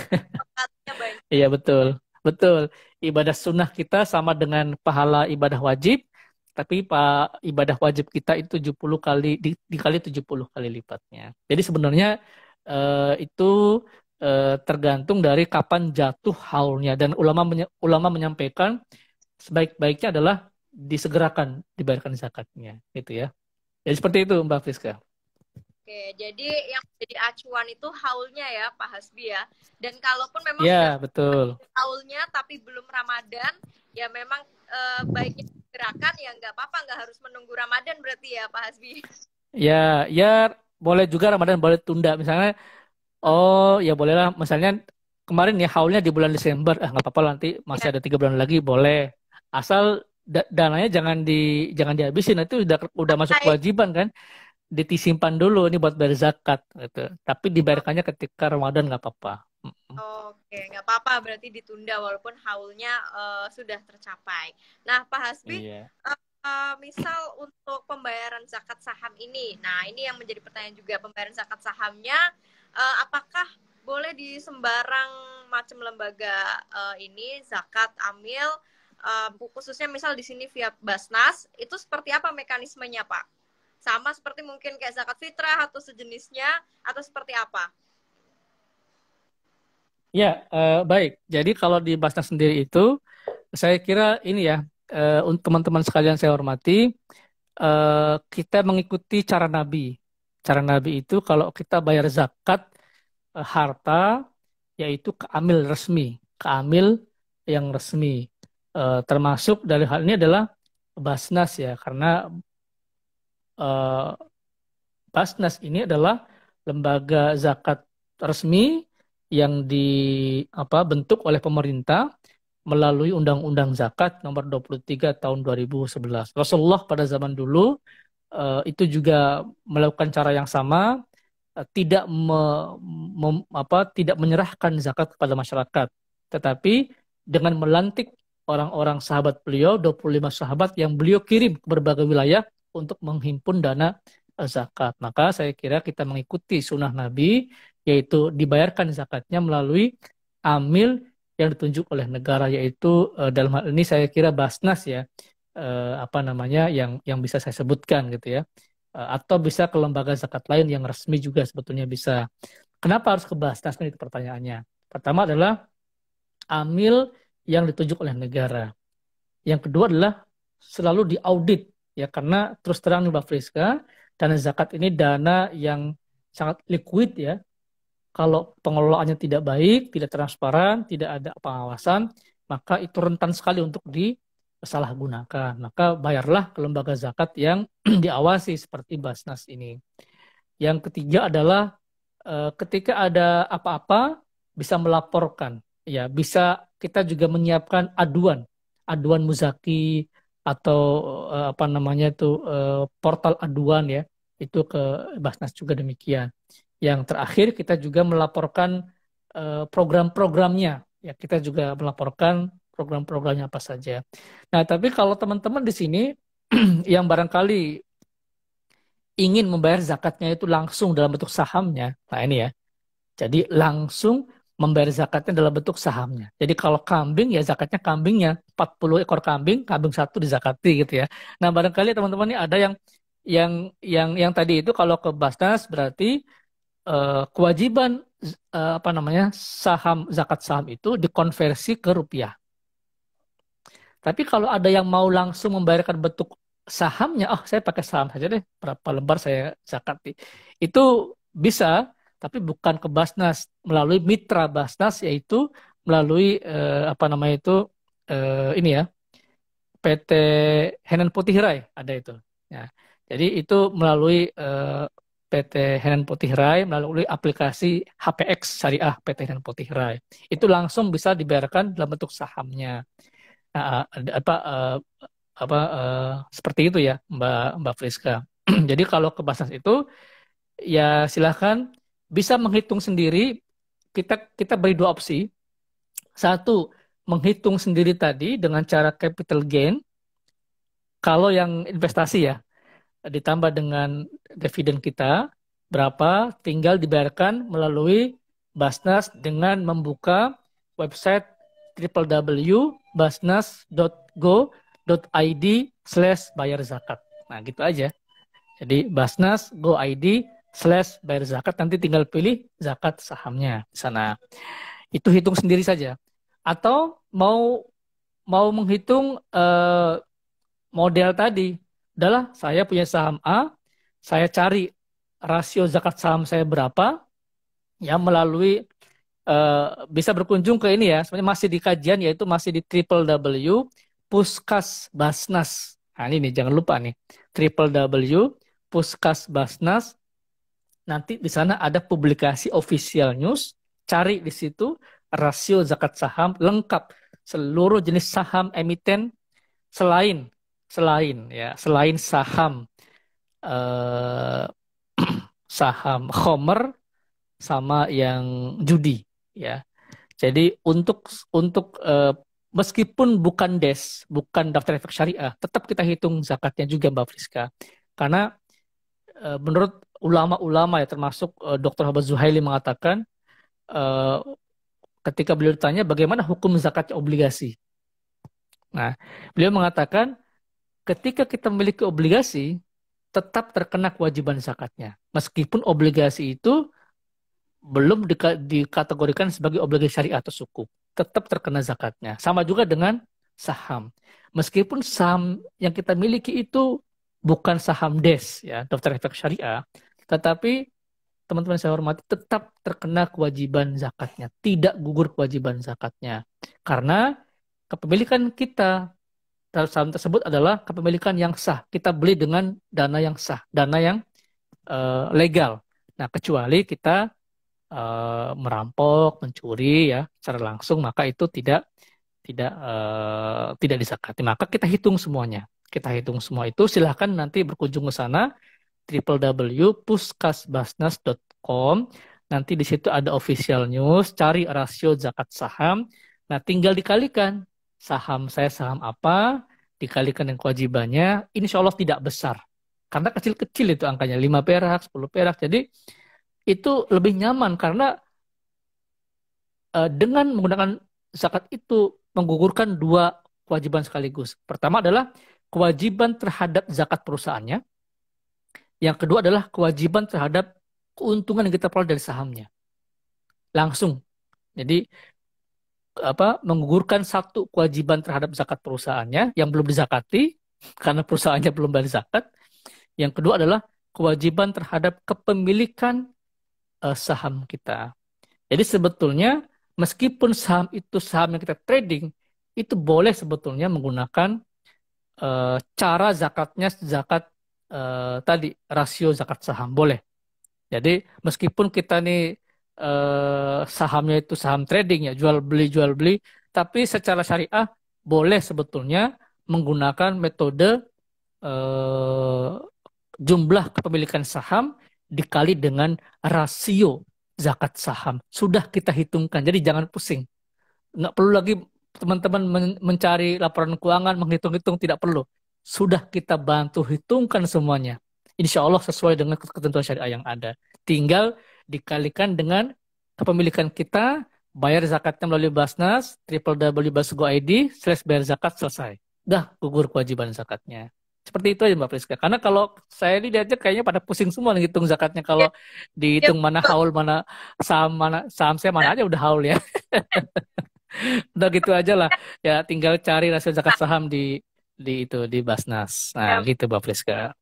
Iya betul. Betul ibadah sunnah kita sama dengan pahala ibadah wajib, tapi pak ibadah wajib kita itu 70 kali di, dikali 70 kali lipatnya. Jadi sebenarnya uh, itu uh, tergantung dari kapan jatuh haulnya dan ulama menye, ulama menyampaikan sebaik-baiknya adalah disegerakan dibayarkan zakatnya, gitu ya. Jadi seperti itu Mbak Fiska. Oke, jadi yang jadi acuan itu haulnya ya, Pak Hasbi ya. Dan kalaupun memang ya, betul. haulnya tapi belum Ramadan, ya memang e, baiknya gerakan ya nggak apa-apa, nggak harus menunggu Ramadan berarti ya, Pak Hasbi. Ya, ya boleh juga Ramadan boleh tunda. Misalnya, oh ya bolehlah. Misalnya kemarin ya haulnya di bulan Desember, ah nggak apa-apa nanti masih ya. ada tiga bulan lagi boleh. Asal dananya jangan di jangan dihabisin itu udah udah masuk kewajiban kan ditisimpan dulu ini buat bayar zakat gitu. Tapi dibayarkannya ketika Ramadan nggak apa-apa. Oke, nggak apa-apa berarti ditunda walaupun haulnya uh, sudah tercapai. Nah, Pak Hasbi, iya. uh, misal untuk pembayaran zakat saham ini, nah ini yang menjadi pertanyaan juga pembayaran zakat sahamnya, uh, apakah boleh di sembarang macam lembaga uh, ini zakat amil uh, khususnya misal di sini via Basnas itu seperti apa mekanismenya Pak? Sama seperti mungkin kayak zakat fitrah atau sejenisnya atau seperti apa? Ya, eh, baik. Jadi kalau di Basnas sendiri itu, saya kira ini ya, eh, untuk teman-teman sekalian saya hormati, eh, kita mengikuti cara Nabi. Cara Nabi itu kalau kita bayar zakat eh, harta, yaitu keamil resmi. Keamil yang resmi. Eh, termasuk dari hal ini adalah Basnas ya, karena Eh, Basnas ini adalah lembaga zakat resmi yang di apa bentuk oleh pemerintah melalui Undang-Undang Zakat nomor 23 tahun 2011. Rasulullah pada zaman dulu eh, itu juga melakukan cara yang sama eh, tidak me, mem, apa tidak menyerahkan zakat kepada masyarakat tetapi dengan melantik orang-orang sahabat beliau 25 sahabat yang beliau kirim ke berbagai wilayah untuk menghimpun dana eh, zakat. Maka saya kira kita mengikuti sunnah Nabi yaitu dibayarkan zakatnya melalui amil yang ditunjuk oleh negara yaitu eh, dalam hal ini saya kira Basnas ya eh, apa namanya yang yang bisa saya sebutkan gitu ya atau bisa ke lembaga zakat lain yang resmi juga sebetulnya bisa. Kenapa harus ke Basnas nah, ini pertanyaannya? Pertama adalah amil yang ditunjuk oleh negara. Yang kedua adalah selalu diaudit ya karena terus terang nih Mbak Friska dana zakat ini dana yang sangat liquid ya kalau pengelolaannya tidak baik tidak transparan tidak ada pengawasan maka itu rentan sekali untuk disalahgunakan maka bayarlah ke lembaga zakat yang *clears throat* diawasi seperti Basnas ini yang ketiga adalah eh, ketika ada apa-apa bisa melaporkan ya bisa kita juga menyiapkan aduan aduan muzaki atau uh, apa namanya itu uh, portal aduan ya itu ke Basnas juga demikian. Yang terakhir kita juga melaporkan uh, program-programnya ya kita juga melaporkan program-programnya apa saja. Nah tapi kalau teman-teman di sini *clears throat* yang barangkali ingin membayar zakatnya itu langsung dalam bentuk sahamnya, nah ini ya. Jadi langsung membayar zakatnya dalam bentuk sahamnya. Jadi kalau kambing ya zakatnya kambingnya 40 ekor kambing, kambing satu dizakati gitu ya. Nah barangkali teman-teman ini ada yang yang yang yang tadi itu kalau ke Basnas berarti eh, kewajiban eh, apa namanya saham zakat saham itu dikonversi ke rupiah. Tapi kalau ada yang mau langsung membayarkan bentuk sahamnya, oh saya pakai saham saja deh berapa lembar saya zakati. Itu bisa tapi bukan ke Basnas melalui mitra Basnas yaitu melalui eh, apa namanya itu eh, ini ya PT Henan Potihrai ada itu. Ya. Jadi itu melalui eh, PT Henan Potihrai melalui aplikasi HPX Syariah PT Henan Potihrai Itu langsung bisa dibayarkan dalam bentuk sahamnya. Nah, apa eh, apa eh, seperti itu ya Mbak Mbak Friska. *clears throat* Jadi kalau ke Basnas itu ya silahkan bisa menghitung sendiri kita kita beri dua opsi satu menghitung sendiri tadi dengan cara capital gain kalau yang investasi ya ditambah dengan dividen kita berapa tinggal dibayarkan melalui Basnas dengan membuka website www.basnas.go.id slash bayar zakat. Nah gitu aja. Jadi basnas.go.id slash bayar zakat nanti tinggal pilih zakat sahamnya di sana. Itu hitung sendiri saja. Atau mau mau menghitung uh, model tadi, adalah saya punya saham A, saya cari rasio zakat saham saya berapa, ya melalui Uh, bisa berkunjung ke ini ya, sebenarnya masih di kajian yaitu masih di triple w Puskas Basnas. Nah, ini nih jangan lupa nih. triple w Puskas Basnas nanti di sana ada publikasi official news, cari di situ rasio zakat saham lengkap seluruh jenis saham emiten selain selain ya selain saham eh, *clears throat* saham homer sama yang judi ya. Jadi untuk untuk eh, meskipun bukan des, bukan daftar efek syariah, tetap kita hitung zakatnya juga Mbak Friska. Karena Eh, menurut ulama-ulama ya termasuk eh, Dr. Habib Zuhaili mengatakan eh, ketika beliau ditanya bagaimana hukum zakat obligasi. Nah, beliau mengatakan ketika kita memiliki obligasi tetap terkena kewajiban zakatnya meskipun obligasi itu belum dikategorikan sebagai obligasi syariah atau suku, tetap terkena zakatnya. Sama juga dengan saham. Meskipun saham yang kita miliki itu bukan saham des ya daftar efek syariah tetapi teman-teman saya hormati tetap terkena kewajiban zakatnya tidak gugur kewajiban zakatnya karena kepemilikan kita terhadap saham tersebut adalah kepemilikan yang sah kita beli dengan dana yang sah dana yang uh, legal nah kecuali kita uh, merampok mencuri ya secara langsung maka itu tidak tidak uh, tidak disakati maka kita hitung semuanya kita hitung semua itu. Silahkan nanti berkunjung ke sana www.puskasbasnas.com. Nanti di situ ada official news, cari rasio zakat saham. Nah, tinggal dikalikan saham saya saham apa, dikalikan yang kewajibannya, insya Allah tidak besar. Karena kecil-kecil itu angkanya, 5 perak, 10 perak. Jadi itu lebih nyaman karena eh, dengan menggunakan zakat itu menggugurkan dua kewajiban sekaligus. Pertama adalah kewajiban terhadap zakat perusahaannya. Yang kedua adalah kewajiban terhadap keuntungan yang kita peroleh dari sahamnya. Langsung. Jadi apa menggugurkan satu kewajiban terhadap zakat perusahaannya yang belum dizakati karena perusahaannya belum bayar zakat. Yang kedua adalah kewajiban terhadap kepemilikan eh, saham kita. Jadi sebetulnya meskipun saham itu saham yang kita trading, itu boleh sebetulnya menggunakan uh, cara zakatnya zakat uh, tadi rasio zakat saham boleh. Jadi meskipun kita nih uh, sahamnya itu saham trading ya jual beli jual beli, tapi secara syariah boleh sebetulnya menggunakan metode uh, jumlah kepemilikan saham dikali dengan rasio zakat saham. Sudah kita hitungkan, jadi jangan pusing. Nggak perlu lagi teman-teman mencari laporan keuangan, menghitung-hitung tidak perlu. Sudah kita bantu hitungkan semuanya. Insya Allah sesuai dengan ketentuan syariah yang ada. Tinggal dikalikan dengan kepemilikan kita, bayar zakatnya melalui Basnas, www.basgo.id, slash bayar zakat, selesai. Dah, gugur kewajiban zakatnya. Seperti itu aja Mbak Priska. Karena kalau saya lihatnya kayaknya pada pusing semua ngitung zakatnya. Kalau ya. dihitung ya, mana haul, mana saham, mana saham saya mana ya. aja udah haul ya. *laughs* *laughs* udah gitu aja lah ya tinggal cari rasio zakat saham di di itu di Basnas nah ya. gitu Mbak Friska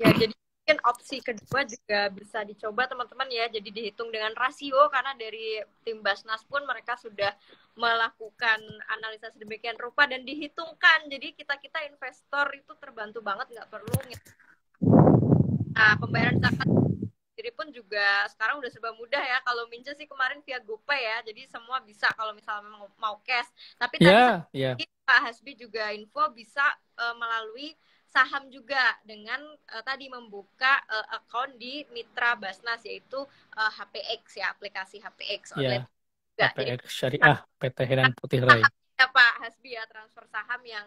ya jadi mungkin opsi kedua juga bisa dicoba teman-teman ya jadi dihitung dengan rasio karena dari tim Basnas pun mereka sudah melakukan analisa sedemikian rupa dan dihitungkan jadi kita kita investor itu terbantu banget nggak perlu nah pembayaran zakat sendiri pun juga sekarang udah serba mudah ya. Kalau Mince sih kemarin via GoPay ya, jadi semua bisa kalau misalnya mau, mau cash. Tapi yeah, tadi yeah. Ya, ya. Pak Hasbi juga info bisa uh, melalui saham juga dengan uh, tadi membuka uh, account di Mitra Basnas yaitu uh, HPX ya, aplikasi HPX ya, online. Yeah. Juga. HPX jadi, Syariah *laughs* PT Heran Putih Rai. Ya Pak Hasbi ya transfer saham yang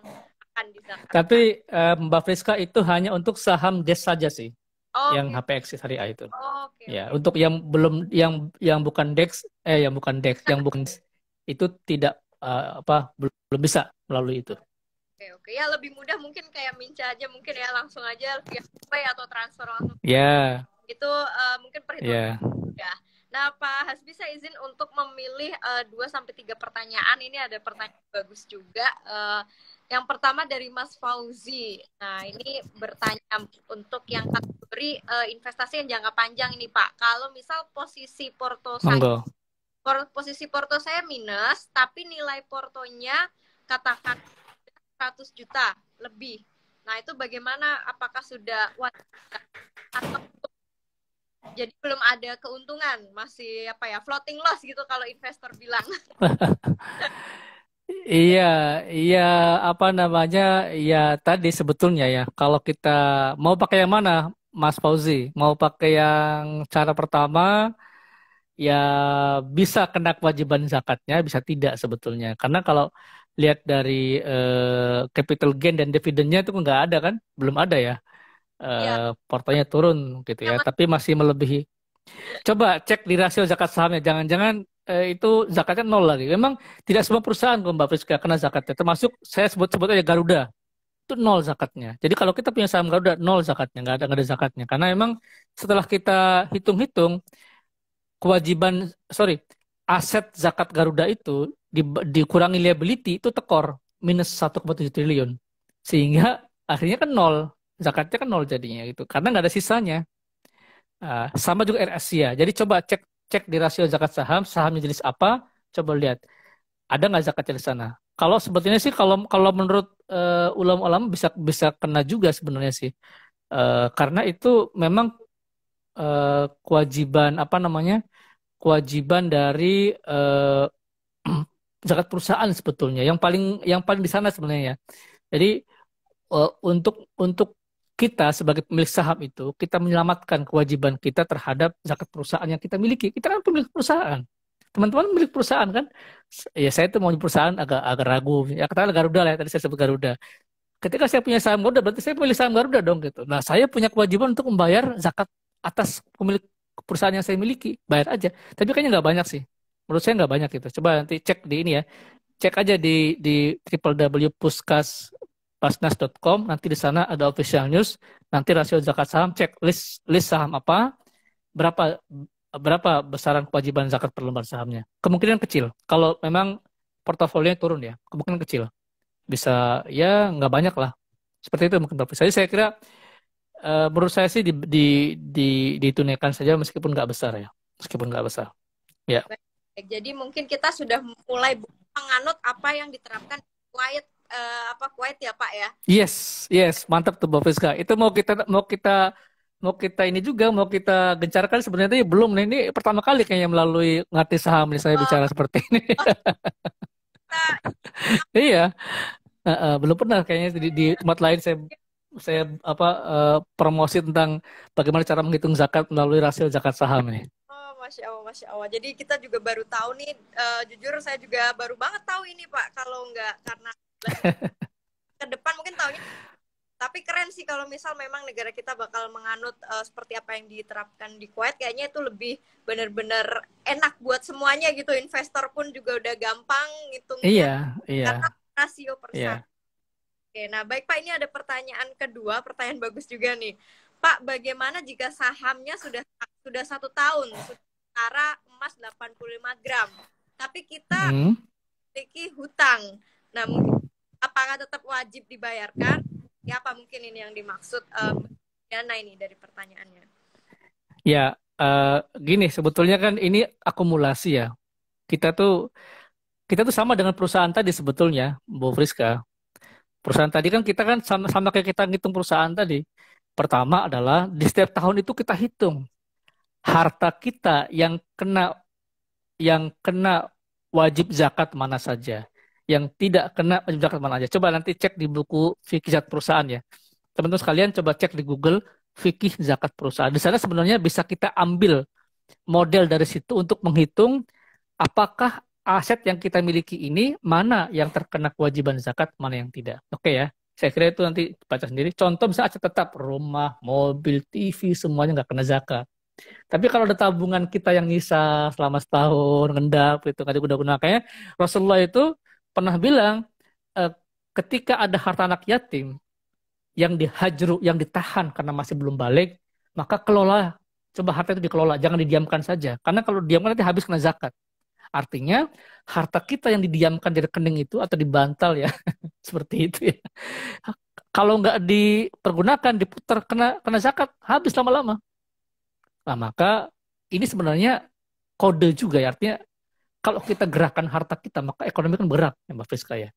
akan bisa. Tapi uh, Mbak Friska itu hanya untuk saham des saja sih. Oh, yang okay. Iya. HP A itu. Oh, okay, ya, untuk yang belum yang yang bukan Dex eh yang bukan Dex, yang bukan itu tidak uh, apa belum, belum bisa melalui itu. Oke, okay, oke. Okay. Ya lebih mudah mungkin kayak minca aja mungkin ya langsung aja via pay atau transfer langsung. Ya. Yeah. Itu uh, mungkin perhitungan. Yeah. Ya. Nah, Pak Hasbi saya izin untuk memilih uh, eh, 2 sampai 3 pertanyaan. Ini ada pertanyaan bagus juga. Uh, yang pertama dari Mas Fauzi. Nah, ini bertanya untuk yang beri uh, eh, investasi yang jangka panjang ini Pak. Kalau misal posisi porto saya por, posisi porto saya minus tapi nilai portonya katakan 100 juta lebih. Nah, itu bagaimana apakah sudah atau jadi belum ada keuntungan, masih apa ya, floating loss gitu kalau investor bilang. *laughs* Iya, iya apa namanya? Ya tadi sebetulnya ya kalau kita mau pakai yang mana Mas Fauzi mau pakai yang cara pertama ya bisa kena kewajiban zakatnya bisa tidak sebetulnya karena kalau lihat dari uh, capital gain dan dividennya itu nggak ada kan belum ada ya, uh, ya. portonya turun gitu ya, ya tapi masih melebihi coba cek di rasio zakat sahamnya jangan-jangan uh, itu zakatnya nol lagi memang tidak semua perusahaan kok Mbak Friska kena zakatnya termasuk saya sebut-sebut aja Garuda itu nol zakatnya. Jadi kalau kita punya saham Garuda nol zakatnya, nggak ada nggak ada zakatnya. Karena emang setelah kita hitung-hitung kewajiban sorry aset zakat Garuda itu di, dikurangi liability itu tekor minus 1,7 triliun sehingga akhirnya kan nol zakatnya kan nol jadinya gitu karena nggak ada sisanya uh, sama juga Air Asia jadi coba cek cek di rasio zakat saham sahamnya jenis apa coba lihat ada nggak zakatnya di sana kalau sebetulnya sih kalau kalau menurut uh, eh, ulama-ulama bisa bisa kena juga sebenarnya sih. Uh, karena itu memang uh, kewajiban apa namanya? kewajiban dari uh, *clears throat* zakat perusahaan sebetulnya yang paling yang paling di sana sebenarnya. ya. Jadi uh, untuk untuk kita sebagai pemilik saham itu kita menyelamatkan kewajiban kita terhadap zakat perusahaan yang kita miliki. Kita kan pemilik perusahaan teman-teman milik perusahaan kan ya saya tuh mau perusahaan agak agak ragu ya katakanlah Garuda lah ya, tadi saya sebut Garuda ketika saya punya saham Garuda berarti saya pemilik saham Garuda dong gitu nah saya punya kewajiban untuk membayar zakat atas pemilik perusahaan yang saya miliki bayar aja tapi kayaknya nggak banyak sih menurut saya nggak banyak gitu coba nanti cek di ini ya cek aja di di www.puskasbasnas.com nanti di sana ada official news nanti rasio zakat saham cek list list saham apa berapa berapa besaran kewajiban zakat per lembar sahamnya? Kemungkinan kecil. Kalau memang portofolionya turun ya, kemungkinan kecil. Bisa ya nggak banyak lah. Seperti itu mungkin Prof. Jadi saya kira uh, menurut saya sih di, di, di, ditunaikan saja meskipun nggak besar ya. Meskipun nggak besar. Ya. Baik, jadi mungkin kita sudah mulai menganut apa yang diterapkan kuwait uh, apa kuwait ya Pak ya? Yes, yes, mantap tuh Bapak Fiska. Itu mau kita mau kita mau kita ini juga mau kita gencarkan sebenarnya ya belum nih ini pertama kali kayaknya melalui ngati saham nih saya oh. bicara seperti ini. nah. *laughs* iya. Uh, uh, belum pernah kayaknya di, di tempat lain saya saya apa uh, promosi tentang bagaimana cara menghitung zakat melalui rasio zakat saham nih. Oh, masya Allah, masya Allah. Jadi kita juga baru tahu nih, uh, jujur saya juga baru banget tahu ini Pak. Kalau nggak karena *laughs* ke depan mungkin tahunnya tapi keren sih kalau misal memang negara kita bakal menganut uh, seperti apa yang diterapkan di Kuwait kayaknya itu lebih benar-benar enak buat semuanya gitu investor pun juga udah gampang ngitungnya iya kan, iya karena rasio persen iya. oke nah baik pak ini ada pertanyaan kedua pertanyaan bagus juga nih pak bagaimana jika sahamnya sudah sudah satu tahun setara emas 85 gram tapi kita hmm. memiliki hmm. hutang nah apakah tetap wajib dibayarkan seperti apa mungkin ini yang dimaksud um, dana ini dari pertanyaannya ya uh, gini sebetulnya kan ini akumulasi ya kita tuh kita tuh sama dengan perusahaan tadi sebetulnya Bu Friska perusahaan tadi kan kita kan sama, sama kayak kita ngitung perusahaan tadi pertama adalah di setiap tahun itu kita hitung harta kita yang kena yang kena wajib zakat mana saja yang tidak kena pajak mana aja. Coba nanti cek di buku fikih zakat perusahaan ya. Teman-teman sekalian coba cek di Google fikih zakat perusahaan. Di sana sebenarnya bisa kita ambil model dari situ untuk menghitung apakah aset yang kita miliki ini mana yang terkena kewajiban zakat, mana yang tidak. Oke ya. Saya kira itu nanti baca sendiri. Contoh bisa aset tetap rumah, mobil, TV semuanya nggak kena zakat. Tapi kalau ada tabungan kita yang nyisa selama setahun, ngendap itu nggak digunakan. Makanya Rasulullah itu pernah bilang eh, ketika ada harta anak yatim yang dihajru, yang ditahan karena masih belum balik, maka kelola coba harta itu dikelola, jangan didiamkan saja. Karena kalau diamkan nanti habis kena zakat. Artinya harta kita yang didiamkan di rekening itu atau dibantal ya, *laughs* seperti itu ya. Kalau nggak dipergunakan, diputar kena kena zakat, habis lama-lama. Nah, maka ini sebenarnya kode juga ya, artinya kalau kita gerakan harta kita maka ekonomi kan bergerak ya Mbak Friska ya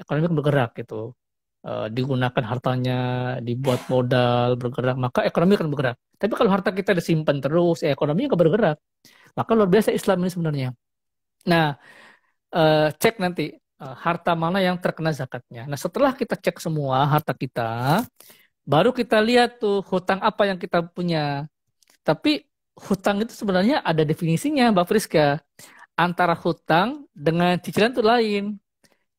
ekonomi kan bergerak gitu e, digunakan hartanya dibuat modal bergerak maka ekonomi kan bergerak tapi kalau harta kita disimpan terus ya ekonomi nggak bergerak maka luar biasa Islam ini sebenarnya nah e, cek nanti e, harta mana yang terkena zakatnya nah setelah kita cek semua harta kita baru kita lihat tuh hutang apa yang kita punya tapi hutang itu sebenarnya ada definisinya Mbak Friska antara hutang dengan cicilan itu lain.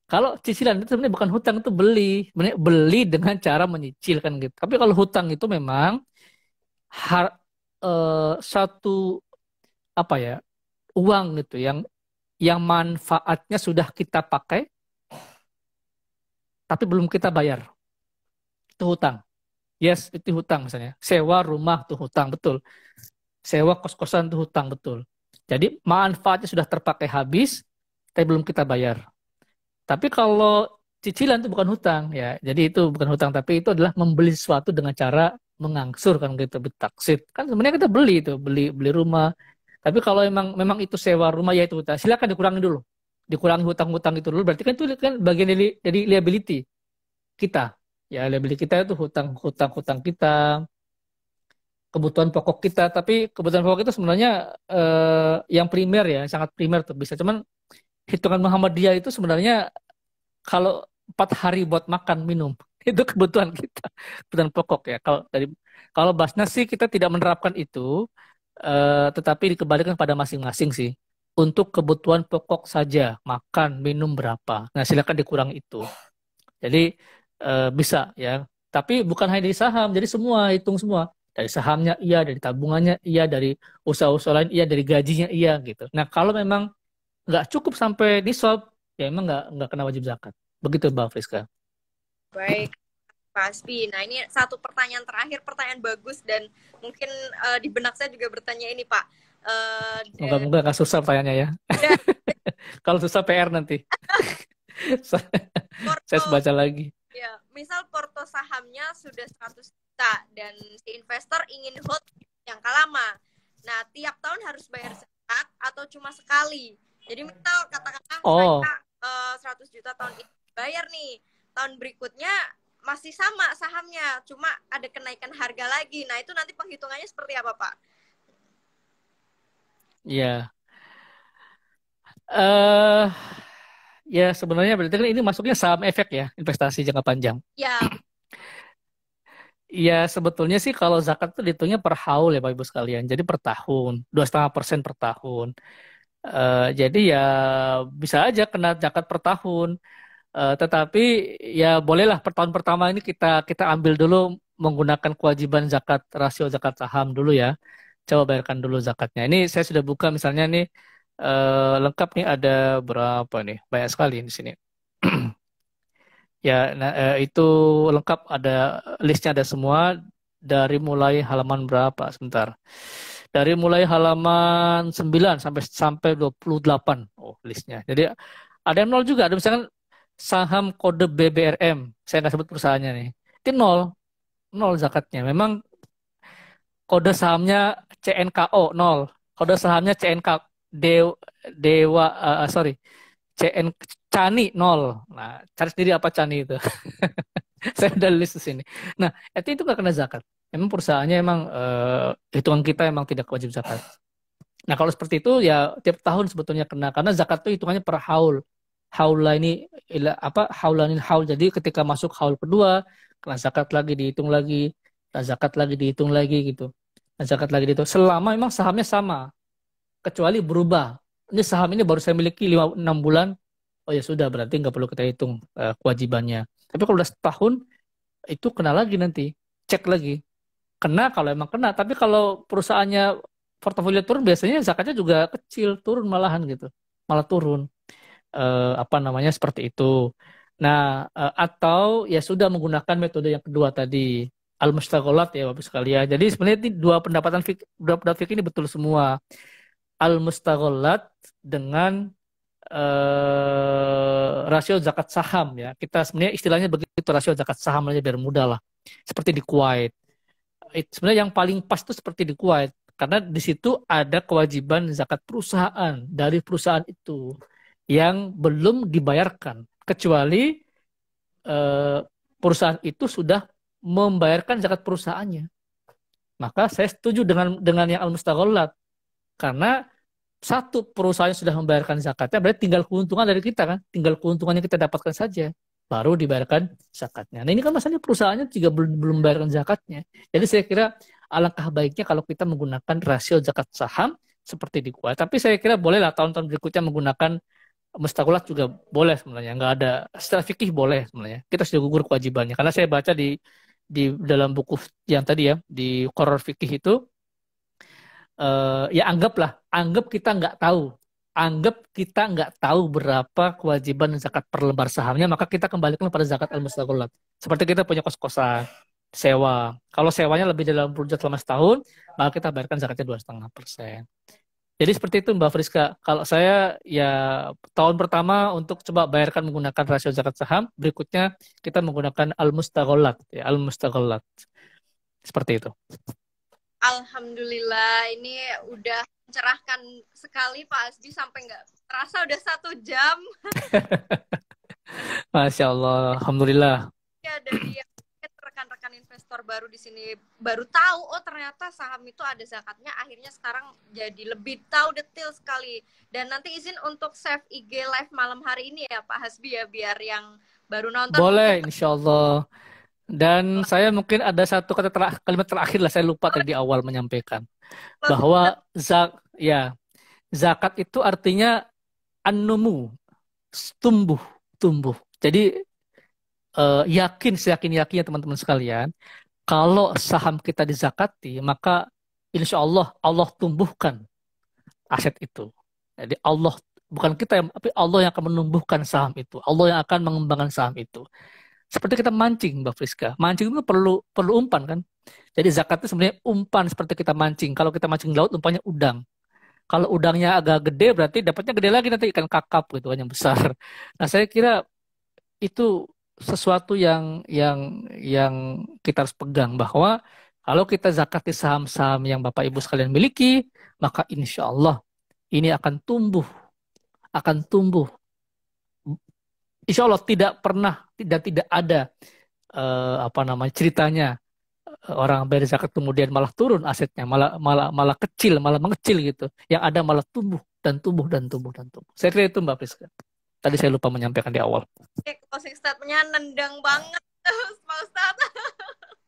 Kalau cicilan itu sebenarnya bukan hutang itu beli, sebenarnya beli dengan cara menyicilkan gitu. Tapi kalau hutang itu memang har, eh, satu apa ya uang gitu yang yang manfaatnya sudah kita pakai tapi belum kita bayar itu hutang yes itu hutang misalnya sewa rumah itu hutang betul sewa kos kosan itu hutang betul jadi manfaatnya sudah terpakai habis, tapi belum kita bayar. Tapi kalau cicilan itu bukan hutang ya. Jadi itu bukan hutang, tapi itu adalah membeli sesuatu dengan cara mengangsur kan gitu, bertaksit. Kan sebenarnya kita beli itu, beli beli rumah. Tapi kalau memang memang itu sewa rumah ya itu hutang. Silakan dikurangi dulu. Dikurangi hutang-hutang itu dulu berarti kan itu kan bagian dari dari liability kita. Ya, liability kita itu hutang-hutang hutang kita, kebutuhan pokok kita tapi kebutuhan pokok itu sebenarnya eh, yang primer ya sangat primer tuh bisa cuman hitungan Muhammadiyah itu sebenarnya kalau empat hari buat makan minum *laughs* itu kebutuhan kita kebutuhan pokok ya kalau dari kalau Basnas sih kita tidak menerapkan itu eh, tetapi dikembalikan pada masing-masing sih untuk kebutuhan pokok saja makan minum berapa nah silakan dikurang itu jadi eh, bisa ya tapi bukan hanya di saham jadi semua hitung semua dari sahamnya iya dari tabungannya iya dari usaha-usaha lain iya dari gajinya iya gitu nah kalau memang nggak cukup sampai nisab ya emang nggak nggak kena wajib zakat begitu bang Friska baik Pak Aspi. Nah ini satu pertanyaan terakhir, pertanyaan bagus dan mungkin uh, di benak saya juga bertanya ini Pak. Uh, eh, Moga-moga nggak susah pertanyaannya ya. Iya. *laughs* Kalau susah PR nanti. *laughs* saya baca lagi. Ya, misal porto sahamnya sudah 100 juta dan si investor ingin hold yang lama. Nah, tiap tahun harus bayar zakat atau cuma sekali. Jadi misal katakanlah oh. mereka uh, eh, 100 juta tahun ini bayar nih, tahun berikutnya masih sama sahamnya, cuma ada kenaikan harga lagi. Nah, itu nanti penghitungannya seperti apa, Pak? Iya. Eh uh, ya sebenarnya berarti kan ini masuknya saham efek ya, investasi jangka panjang. Iya. Yeah Ya sebetulnya sih kalau zakat itu dihitungnya per haul ya Pak Ibu sekalian. Jadi per tahun, 2,5 persen per tahun. Uh, jadi ya bisa aja kena zakat per tahun. Uh, tetapi ya bolehlah per tahun pertama ini kita kita ambil dulu menggunakan kewajiban zakat rasio zakat saham dulu ya. Coba bayarkan dulu zakatnya. Ini saya sudah buka misalnya nih uh, lengkap nih ada berapa nih banyak sekali di sini. Ya, nah, eh, itu lengkap ada listnya ada semua dari mulai halaman berapa sebentar. Dari mulai halaman 9 sampai sampai 28. Oh, listnya. Jadi ada yang nol juga, ada misalkan saham kode BBRM, saya nggak sebut perusahaannya nih. Itu nol, nol zakatnya. Memang kode sahamnya CNKO nol, kode sahamnya CNK Dewa, Dewa uh, eh, sorry, CN Cani nol. Nah, cari sendiri apa Cani itu. *laughs* Saya udah list di sini. Nah, itu itu nggak kena zakat. Emang perusahaannya emang uh, hitungan kita emang tidak wajib zakat. Nah, kalau seperti itu ya tiap tahun sebetulnya kena karena zakat itu hitungannya per haul. Haul lah ini ila, apa ini haul. Jadi ketika masuk haul kedua, kena zakat lagi dihitung lagi, kena zakat lagi dihitung lagi gitu. Kena zakat lagi dihitung selama memang sahamnya sama. Kecuali berubah ini saham ini baru saya miliki 5, 6 bulan, oh ya sudah berarti nggak perlu kita hitung uh, kewajibannya. Tapi kalau udah setahun, itu kena lagi nanti, cek lagi. Kena kalau emang kena, tapi kalau perusahaannya portofolio turun, biasanya zakatnya juga kecil, turun malahan gitu, malah turun. Uh, apa namanya seperti itu. Nah, uh, atau ya sudah menggunakan metode yang kedua tadi, al-mustagholat ya Bapak sekalian. Jadi sebenarnya ini dua pendapatan fik, dua pendapat fik ini betul semua al mustagholat dengan uh, rasio zakat saham ya. Kita sebenarnya istilahnya begitu rasio zakat saham aja biar mudah lah. Seperti di Kuwait. It, sebenarnya yang paling pas itu seperti di Kuwait karena di situ ada kewajiban zakat perusahaan dari perusahaan itu yang belum dibayarkan kecuali uh, perusahaan itu sudah membayarkan zakat perusahaannya. Maka saya setuju dengan dengan yang al-mustaghlat karena satu perusahaan sudah membayarkan zakatnya, berarti tinggal keuntungan dari kita kan, tinggal keuntungan yang kita dapatkan saja, baru dibayarkan zakatnya. Nah ini kan masalahnya perusahaannya juga belum belum bayarkan zakatnya. Jadi saya kira alangkah baiknya kalau kita menggunakan rasio zakat saham seperti di Kuwait. Tapi saya kira bolehlah tahun-tahun berikutnya menggunakan mustakulat juga boleh sebenarnya, nggak ada secara fikih boleh sebenarnya. Kita sudah gugur kewajibannya. Karena saya baca di di dalam buku yang tadi ya di koror fikih itu uh, ya anggaplah anggap kita nggak tahu anggap kita nggak tahu berapa kewajiban zakat per lembar sahamnya, maka kita kembalikan pada zakat al mustaqolat Seperti kita punya kos-kosan, sewa. Kalau sewanya lebih dalam 80 juta selama setahun, maka kita bayarkan zakatnya dua setengah persen. Jadi seperti itu Mbak Friska. Kalau saya ya tahun pertama untuk coba bayarkan menggunakan rasio zakat saham, berikutnya kita menggunakan al mustagolat ya, al mustagolat Seperti itu. Alhamdulillah ini udah mencerahkan sekali Pak Asdi sampai nggak terasa udah satu jam. *laughs* Masya Allah, Alhamdulillah. Ya dari rekan-rekan investor baru di sini baru tahu oh ternyata saham itu ada zakatnya akhirnya sekarang jadi lebih tahu detail sekali dan nanti izin untuk save IG live malam hari ini ya Pak Hasbi ya biar yang baru nonton boleh Insya Allah dan saya mungkin ada satu kata terakhir, kalimat terakhir lah saya lupa tadi di awal menyampaikan bahwa zak ya zakat itu artinya anumu tumbuh tumbuh. Jadi uh, yakin seyakin yakinnya teman-teman sekalian kalau saham kita dizakati maka insya Allah Allah tumbuhkan aset itu. Jadi Allah bukan kita yang tapi Allah yang akan menumbuhkan saham itu. Allah yang akan mengembangkan saham itu seperti kita mancing, Mbak Friska. Mancing itu perlu perlu umpan kan. Jadi zakat itu sebenarnya umpan seperti kita mancing. Kalau kita mancing laut, umpannya udang. Kalau udangnya agak gede, berarti dapatnya gede lagi nanti ikan kakap gitu kan yang besar. *laughs* Nah saya kira itu sesuatu yang yang yang kita harus pegang bahwa kalau kita zakati saham-saham yang Bapak Ibu sekalian miliki, maka insya Allah ini akan tumbuh, akan tumbuh insya Allah tidak pernah tidak tidak ada uh, apa namanya ceritanya eh, orang bayar zakat kemudian malah turun asetnya malah malah malah kecil malah mengecil gitu yang ada malah tumbuh dan tumbuh dan tumbuh dan tumbuh saya kira itu mbak Priska tadi saya lupa menyampaikan di awal Oke, closing statementnya nendang banget *laughs* Pak Ustadz *laughs*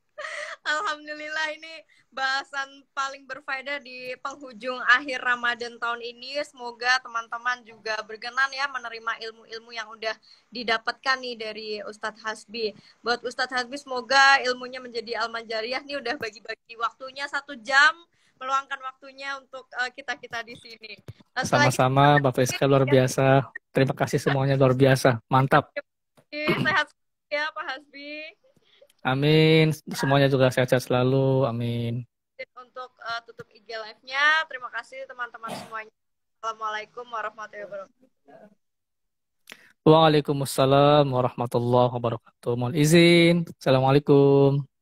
Alhamdulillah ini bahasan paling berfaedah di penghujung akhir Ramadan tahun ini. Semoga teman-teman juga berkenan ya menerima ilmu-ilmu yang udah didapatkan nih dari Ustadz Hasbi. Buat Ustadz Hasbi semoga ilmunya menjadi almanjariah nih udah bagi-bagi waktunya satu jam meluangkan waktunya untuk eh, kita kita di sini. Nah, Sama-sama, Bapak Iska luar ya. biasa. Terima kasih semuanya luar biasa, mantap. Sehat ya Pak Hasbi. Amin. Nah. Semuanya juga sehat-sehat selalu. Amin. untuk uh, tutup IG live-nya, terima kasih teman-teman semuanya. Assalamualaikum warahmatullahi wabarakatuh. Waalaikumsalam warahmatullahi wabarakatuh. Mohon izin. Assalamualaikum.